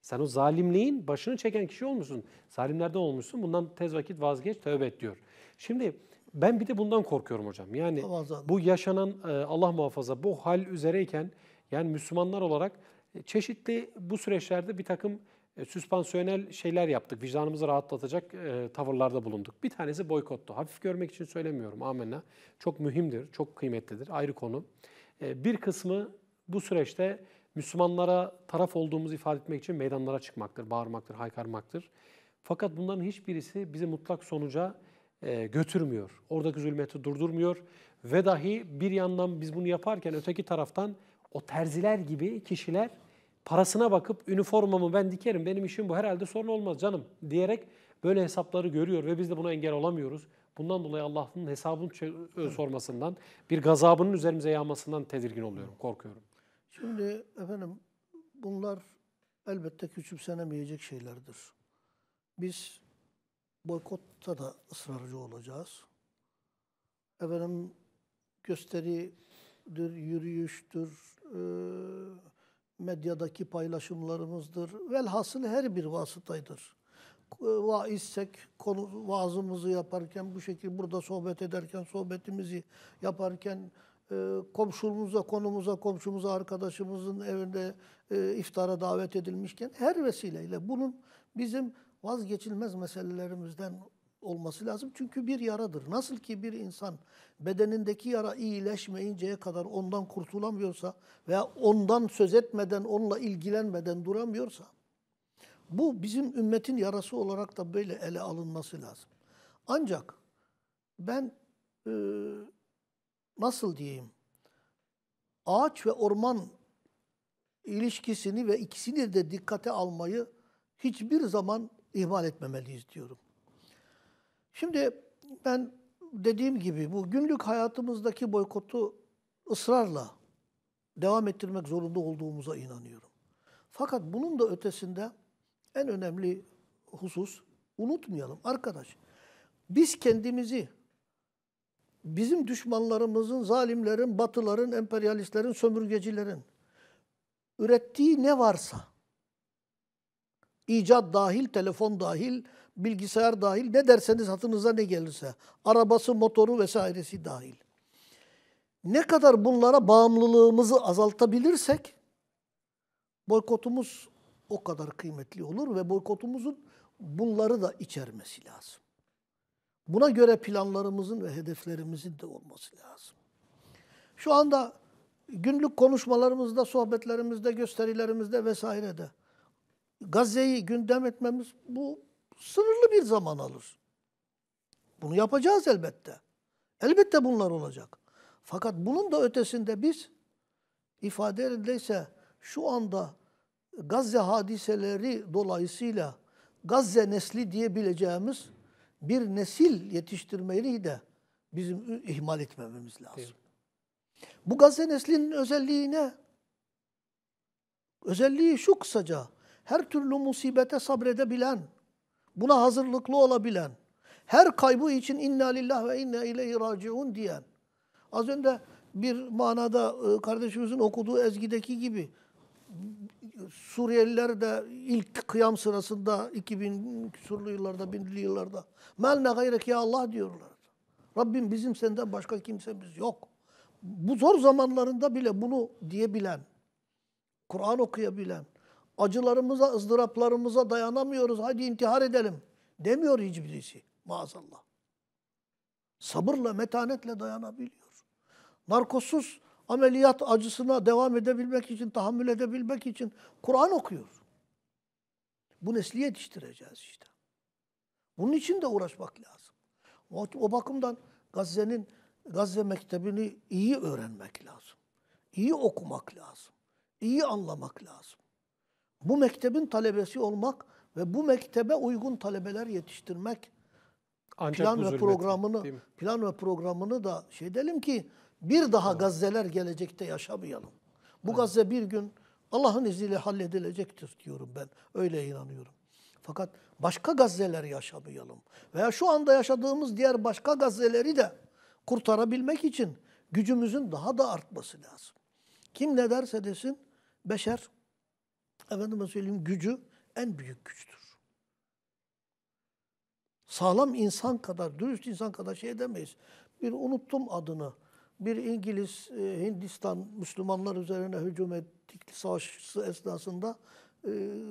Sen o zalimliğin başını çeken kişi olmuşsun. Zalimlerden olmuşsun. Bundan tez vakit vazgeç, tövbe et diyor. Şimdi ben bir de bundan korkuyorum hocam. Yani bu yaşanan e, Allah muhafaza bu hal üzereyken yani Müslümanlar olarak e, çeşitli bu süreçlerde bir takım e, süspansiyonel şeyler yaptık. Vicdanımızı rahatlatacak tavırlarda bulunduk. Bir tanesi boykottu. Hafif görmek için söylemiyorum amenna. Çok mühimdir, çok kıymetlidir. Ayrı konu. Bir kısmı bu süreçte Müslümanlara taraf olduğumuzu ifade etmek için meydanlara çıkmaktır, bağırmaktır, haykarmaktır. Fakat bunların hiçbirisi bizi mutlak sonuca e, götürmüyor. Oradaki zulmeti durdurmuyor ve dahi bir yandan biz bunu yaparken öteki taraftan o terziler gibi kişiler parasına bakıp üniformamı ben dikerim benim işim bu herhalde sorun olmaz canım diyerek böyle hesapları görüyor ve biz de buna engel olamıyoruz. Bundan dolayı Allah'ın hesabını sormasından, bir gazabının üzerimize yağmasından tedirgin oluyorum, korkuyorum. Şimdi efendim bunlar elbette küçümsenemeyecek şeylerdir. Biz boykotta da ısrarcı olacağız. Efendim gösteridir, yürüyüştür, e, medyadaki paylaşımlarımızdır. Velhasıl her bir vasıtaydır. E, Vaizsek, konu, vaazımızı yaparken, bu şekilde burada sohbet ederken, sohbetimizi yaparken, e, komşumuza, konumuza, komşumuza, arkadaşımızın evinde e, iftara davet edilmişken her vesileyle bunun bizim vazgeçilmez meselelerimizden olması lazım. Çünkü bir yaradır. Nasıl ki bir insan bedenindeki yara iyileşmeyinceye kadar ondan kurtulamıyorsa veya ondan söz etmeden, onunla ilgilenmeden duramıyorsa bu bizim ümmetin yarası olarak da böyle ele alınması lazım. Ancak ben e, nasıl diyeyim ağaç ve orman ilişkisini ve ikisini de dikkate almayı hiçbir zaman ihmal etmemeliyiz diyorum. Şimdi ben dediğim gibi bu günlük hayatımızdaki boykotu ısrarla devam ettirmek zorunda olduğumuza inanıyorum. Fakat bunun da ötesinde en önemli husus unutmayalım arkadaş. Biz kendimizi bizim düşmanlarımızın, zalimlerin, batıların, emperyalistlerin, sömürgecilerin ürettiği ne varsa icat dahil, telefon dahil, bilgisayar dahil ne derseniz hatınıza ne gelirse. Arabası, motoru vesairesi dahil. Ne kadar bunlara bağımlılığımızı azaltabilirsek boykotumuz o kadar kıymetli olur ve boykotumuzun bunları da içermesi lazım. Buna göre planlarımızın ve hedeflerimizin de olması lazım. Şu anda günlük konuşmalarımızda, sohbetlerimizde, gösterilerimizde vesairede Gazze'yi gündem etmemiz bu sınırlı bir zaman alır. Bunu yapacağız elbette. Elbette bunlar olacak. Fakat bunun da ötesinde biz ifade elindeyse şu anda Gazze hadiseleri dolayısıyla Gazze nesli diyebileceğimiz bir nesil yetiştirmeyi de bizim ihmal etmememiz lazım. Evet. Bu Gazze neslinin özelliği ne? Özelliği şu kısaca her türlü musibete sabredebilen, buna hazırlıklı olabilen, her kaybı için inna lillah ve inna ileyhi raciun diyen. Az önce bir manada e, kardeşimizin okuduğu ezgideki gibi Suriyeliler de ilk kıyam sırasında 2000 küsurlu yıllarda, 1000'li yıllarda melne gayrek ya Allah diyorlardı. Rabbim bizim senden başka kimsemiz yok. Bu zor zamanlarında bile bunu diyebilen, Kur'an okuyabilen, acılarımıza, ızdıraplarımıza dayanamıyoruz. Hadi intihar edelim demiyor hiçbirisi maazallah. Sabırla, metanetle dayanabiliyor. Narkosuz ameliyat acısına devam edebilmek için, tahammül edebilmek için Kur'an okuyor. Bu nesli yetiştireceğiz işte. Bunun için de uğraşmak lazım. O, o bakımdan Gazze'nin Gazze mektebini iyi öğrenmek lazım. İyi okumak lazım. İyi anlamak lazım. Bu mektebin talebesi olmak ve bu mektebe uygun talebeler yetiştirmek Ancak plan ve zulmeti, programını plan ve programını da şey edelim ki bir daha tamam. Gazze'ler gelecekte yaşamayalım. Bu evet. Gazze bir gün Allah'ın izniyle halledilecektir diyorum ben. Öyle inanıyorum. Fakat başka Gazze'ler yaşamayalım. Veya şu anda yaşadığımız diğer başka Gazze'leri de kurtarabilmek için gücümüzün daha da artması lazım. Kim ne derse desin beşer efendime söyleyeyim gücü en büyük güçtür. Sağlam insan kadar, dürüst insan kadar şey edemeyiz. Bir unuttum adını. Bir İngiliz, e, Hindistan Müslümanlar üzerine hücum ettik savaşı esnasında e,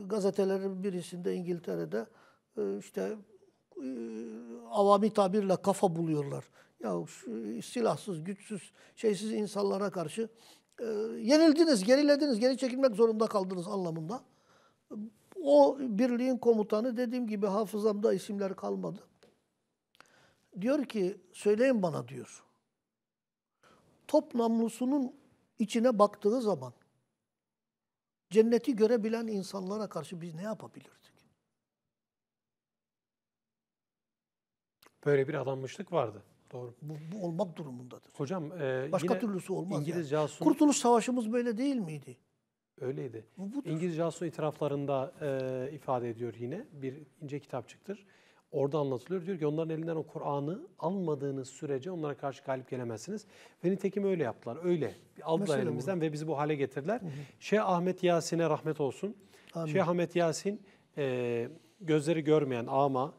gazetelerin birisinde İngiltere'de e, işte e, avami tabirle kafa buluyorlar. Ya silahsız, güçsüz, şeysiz insanlara karşı ee, yenildiniz, gerilediniz, geri çekilmek zorunda kaldınız anlamında. O birliğin komutanı dediğim gibi hafızamda isimler kalmadı. Diyor ki söyleyin bana diyor. Top namlusunun içine baktığı zaman cenneti görebilen insanlara karşı biz ne yapabilirdik? Böyle bir adanmışlık vardı. Doğru. Bu, bu olmak durumundadır. Hocam e, başka yine türlüsü olmaz. İngiliz yani. casusun Kurtuluş Savaşımız böyle değil miydi? öyleydi. Bu budur. İngiliz casus itiraflarında e, ifade ediyor yine bir ince kitapçıktır. Orada anlatılıyor. Diyor ki onların elinden o Kur'an'ı almadığınız sürece onlara karşı galip gelemezsiniz. Ve nitekim öyle yaptılar. Öyle aldılar Mesela elimizden bunu. ve bizi bu hale getirdiler. şey Ahmet Yasin'e rahmet olsun. şey Şeyh Ahmet Yasin e, gözleri görmeyen ama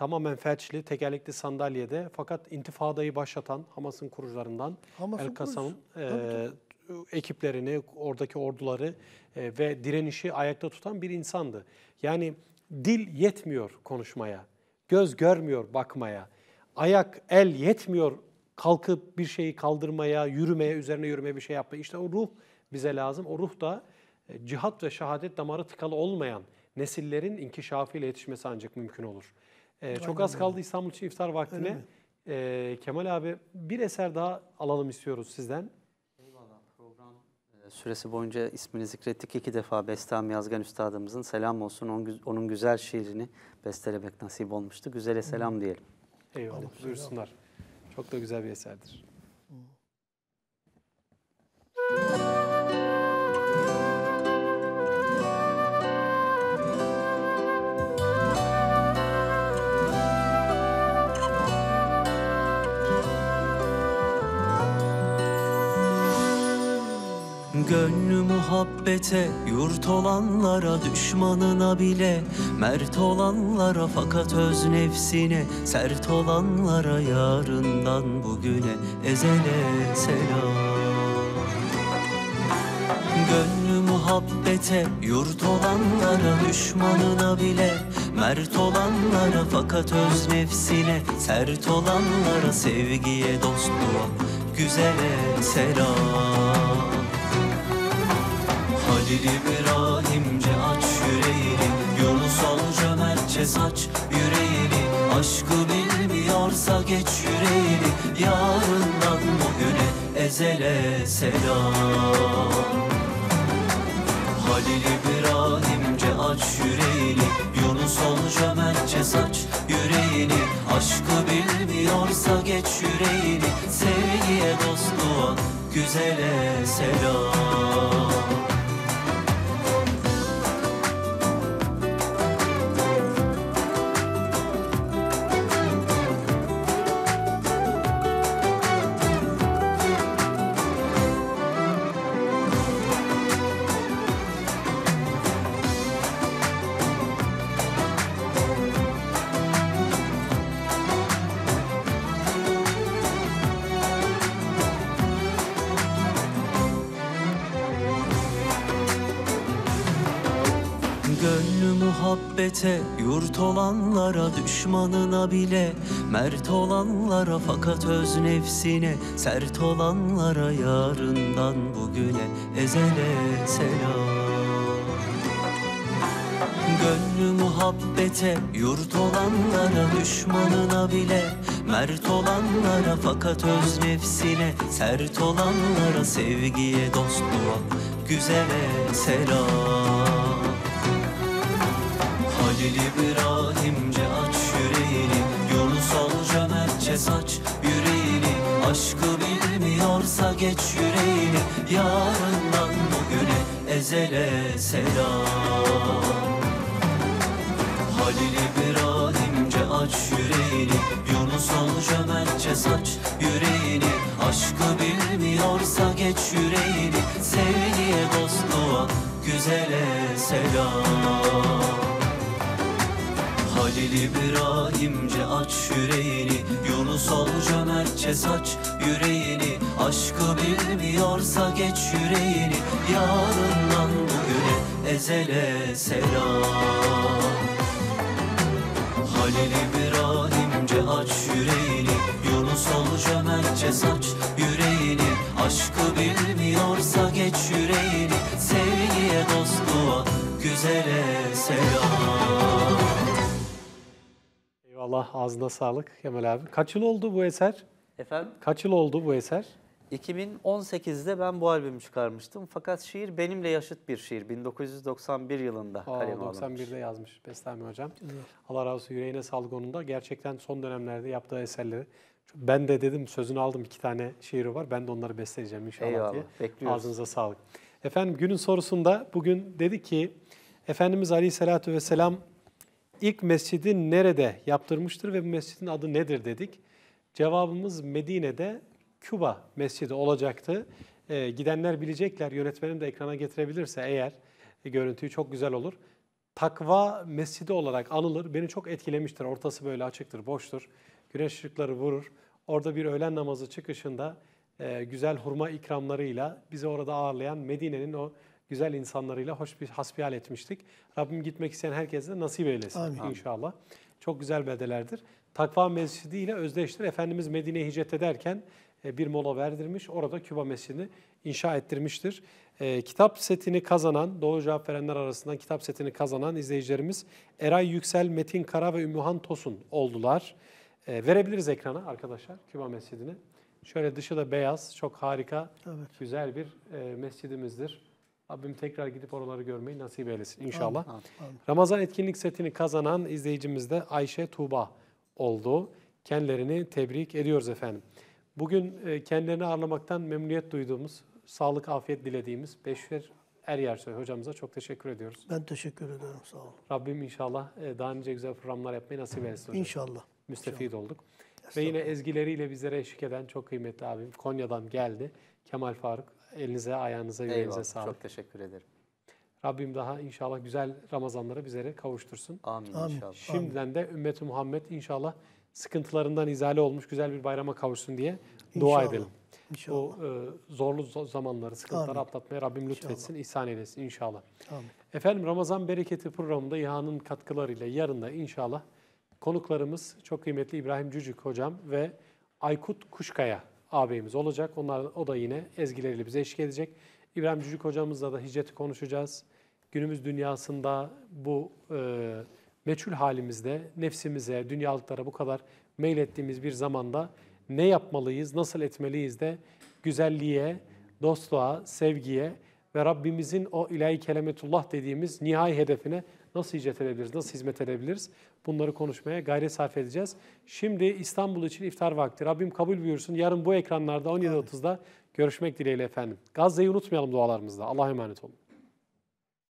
tamamen felçli, tekerlekli sandalyede fakat intifadayı başlatan Hamas'ın kurucularından Hamas'ın El Kasam'ın e, ekiplerini, oradaki orduları e, ve direnişi ayakta tutan bir insandı. Yani dil yetmiyor konuşmaya, göz görmüyor bakmaya, ayak, el yetmiyor kalkıp bir şeyi kaldırmaya, yürümeye, üzerine yürümeye bir şey yapmaya. İşte o ruh bize lazım. O ruh da e, cihat ve şehadet damarı tıkalı olmayan nesillerin inkişafıyla yetişmesi ancak mümkün olur. Ee, çok az kaldı İstanbul için iftar vaktine. Ee, Kemal abi bir eser daha alalım istiyoruz sizden. Eyvallah program e, süresi boyunca ismini zikrettik. iki defa Bestami Yazgan Üstadımızın selam olsun onun güzel şiirini bestelemek nasip olmuştu. Güzele selam diyelim. Eyvallah buyursunlar. Çok da güzel bir eserdir. Hı. Gönlü muhabbete, yurt olanlara, düşmanına bile Mert olanlara fakat öz nefsine Sert olanlara yarından bugüne Ezele selam Gönlü muhabbete, yurt olanlara, düşmanına bile Mert olanlara fakat öz nefsine Sert olanlara sevgiye, dostluğa, güzele selam İbrahimce aç yüreğini Yunus olca mertçe saç yüreğini Aşkı bilmiyorsa geç yüreğini Yarından bugüne ezele selam Halil İbrahimce aç yüreğini Yunus olca mertçe saç yüreğini Aşkı bilmiyorsa geç yüreğini Sevgiye dostluğa güzele selam düşmanına bile Mert olanlara fakat öz nefsine Sert olanlara yarından bugüne Ezele selam Gönlü muhabbete yurt olanlara Düşmanına bile Mert olanlara fakat öz nefsine Sert olanlara sevgiye dostluğa Güzele selam Halil İbrahim güzele selam Halil İbrahimce aç yüreğini Yunus ol cömertçe saç yüreğini Aşkı bilmiyorsa geç yüreğini Sevgiye dostluğa güzele selam Halil İbrahimce aç yüreğini şunu sol cömertçe saç yüreğini Aşkı bilmiyorsa geç yüreğini Yarından bugüne ezele selam Halil İbrahimce aç yüreğini Yunus ol cömertçe saç yüreğini Aşkı bilmiyorsa geç yüreğini Sevgiye dostluğa güzele selam Eyvallah ağzına sağlık Kemal abi. Kaç yıl oldu bu eser? Efendim? Kaç yıl oldu bu eser? 2018'de ben bu albümü çıkarmıştım. Fakat şiir benimle yaşıt bir şiir. 1991 yılında Aa, alınmış. 91'de yazmış Bestami Hocam. Allah razı olsun yüreğine sağlık onun da. Gerçekten son dönemlerde yaptığı eserleri. Ben de dedim sözünü aldım iki tane şiiri var. Ben de onları besleyeceğim inşallah Eyvallah, diye. Bekliyoruz. Ağzınıza sağlık. Efendim günün sorusunda bugün dedi ki Efendimiz Aleyhisselatü Vesselam ilk mescidi nerede yaptırmıştır ve bu mescidin adı nedir dedik. Cevabımız Medine'de Küba mescidi olacaktı. E, gidenler bilecekler. Yönetmenim de ekrana getirebilirse eğer e, görüntüyü çok güzel olur. Takva mescidi olarak anılır. Beni çok etkilemiştir. Ortası böyle açıktır, boştur. Güneş ışıkları vurur. Orada bir öğlen namazı çıkışında e, güzel hurma ikramlarıyla bizi orada ağırlayan Medine'nin o güzel insanlarıyla hoş bir hasbihal etmiştik. Rabbim gitmek isteyen herkese nasip eylesin Amin. inşallah. Çok güzel bedelerdir. Takva Mescidi ile özdeştir. Efendimiz Medine'ye hicret ederken e, bir mola verdirmiş. Orada Küba Mescidini inşa ettirmiştir. E, kitap setini kazanan, doğru cevap verenler arasından kitap setini kazanan izleyicilerimiz Eray Yüksel, Metin Kara ve Ümmühan Tosun oldular. E, verebiliriz ekrana arkadaşlar Küba Mescidini. Şöyle dışı da beyaz, çok harika, evet. güzel bir e, mescidimizdir. Rabbim tekrar gidip oraları görmeyi nasip eylesin inşallah. Amin, amin. Ramazan etkinlik setini kazanan izleyicimiz de Ayşe Tuğba oldu. Kendilerini tebrik ediyoruz efendim. Bugün e, kendilerini ağırlamaktan memnuniyet duyduğumuz, sağlık, afiyet dilediğimiz Beşir Er Yersoy hocamıza çok teşekkür ediyoruz. Ben teşekkür ediyorum sağ olun. Rabbim inşallah e, daha önce güzel programlar yapmayı nasip eylesin hocam. İnşallah. Müstefid inşallah. olduk. Ve yine ezgileriyle bizlere eşlik eden çok kıymetli abim Konya'dan geldi. Kemal Faruk elinize, ayağınıza, yüreğinize sağlık. Çok teşekkür ederim. Rabbim daha inşallah güzel Ramazanları bizlere kavuştursun. Amin, Amin. inşallah. Şimdiden de ümmeti Muhammed inşallah sıkıntılarından izale olmuş güzel bir bayrama kavuşsun diye dua İnşallah. edelim. İnşallah. O e, zorlu zamanları, sıkıntıları Amin. atlatmaya Rabbim lütfetsin, İnşallah. ihsan eylesin inşallah. Amin. Efendim Ramazan Bereketi programında İHA'nın katkılarıyla yarın da inşallah konuklarımız çok kıymetli İbrahim Cücük hocam ve Aykut Kuşkaya ağabeyimiz olacak. Onlar, o da yine ezgileriyle bize eşlik edecek. İbrahim Cücük hocamızla da hicreti konuşacağız. Günümüz dünyasında bu e, meçhul halimizde nefsimize, dünyalıklara bu kadar meylettiğimiz bir zamanda ne yapmalıyız, nasıl etmeliyiz de güzelliğe, dostluğa, sevgiye ve Rabbimizin o ilahi kelametullah dediğimiz nihai hedefine nasıl hicret edebiliriz, nasıl hizmet edebiliriz? Bunları konuşmaya gayret sarf edeceğiz. Şimdi İstanbul için iftar vakti. Rabbim kabul buyursun. Yarın bu ekranlarda 17.30'da görüşmek dileğiyle efendim. Gazze'yi unutmayalım dualarımızda. Allah'a emanet olun.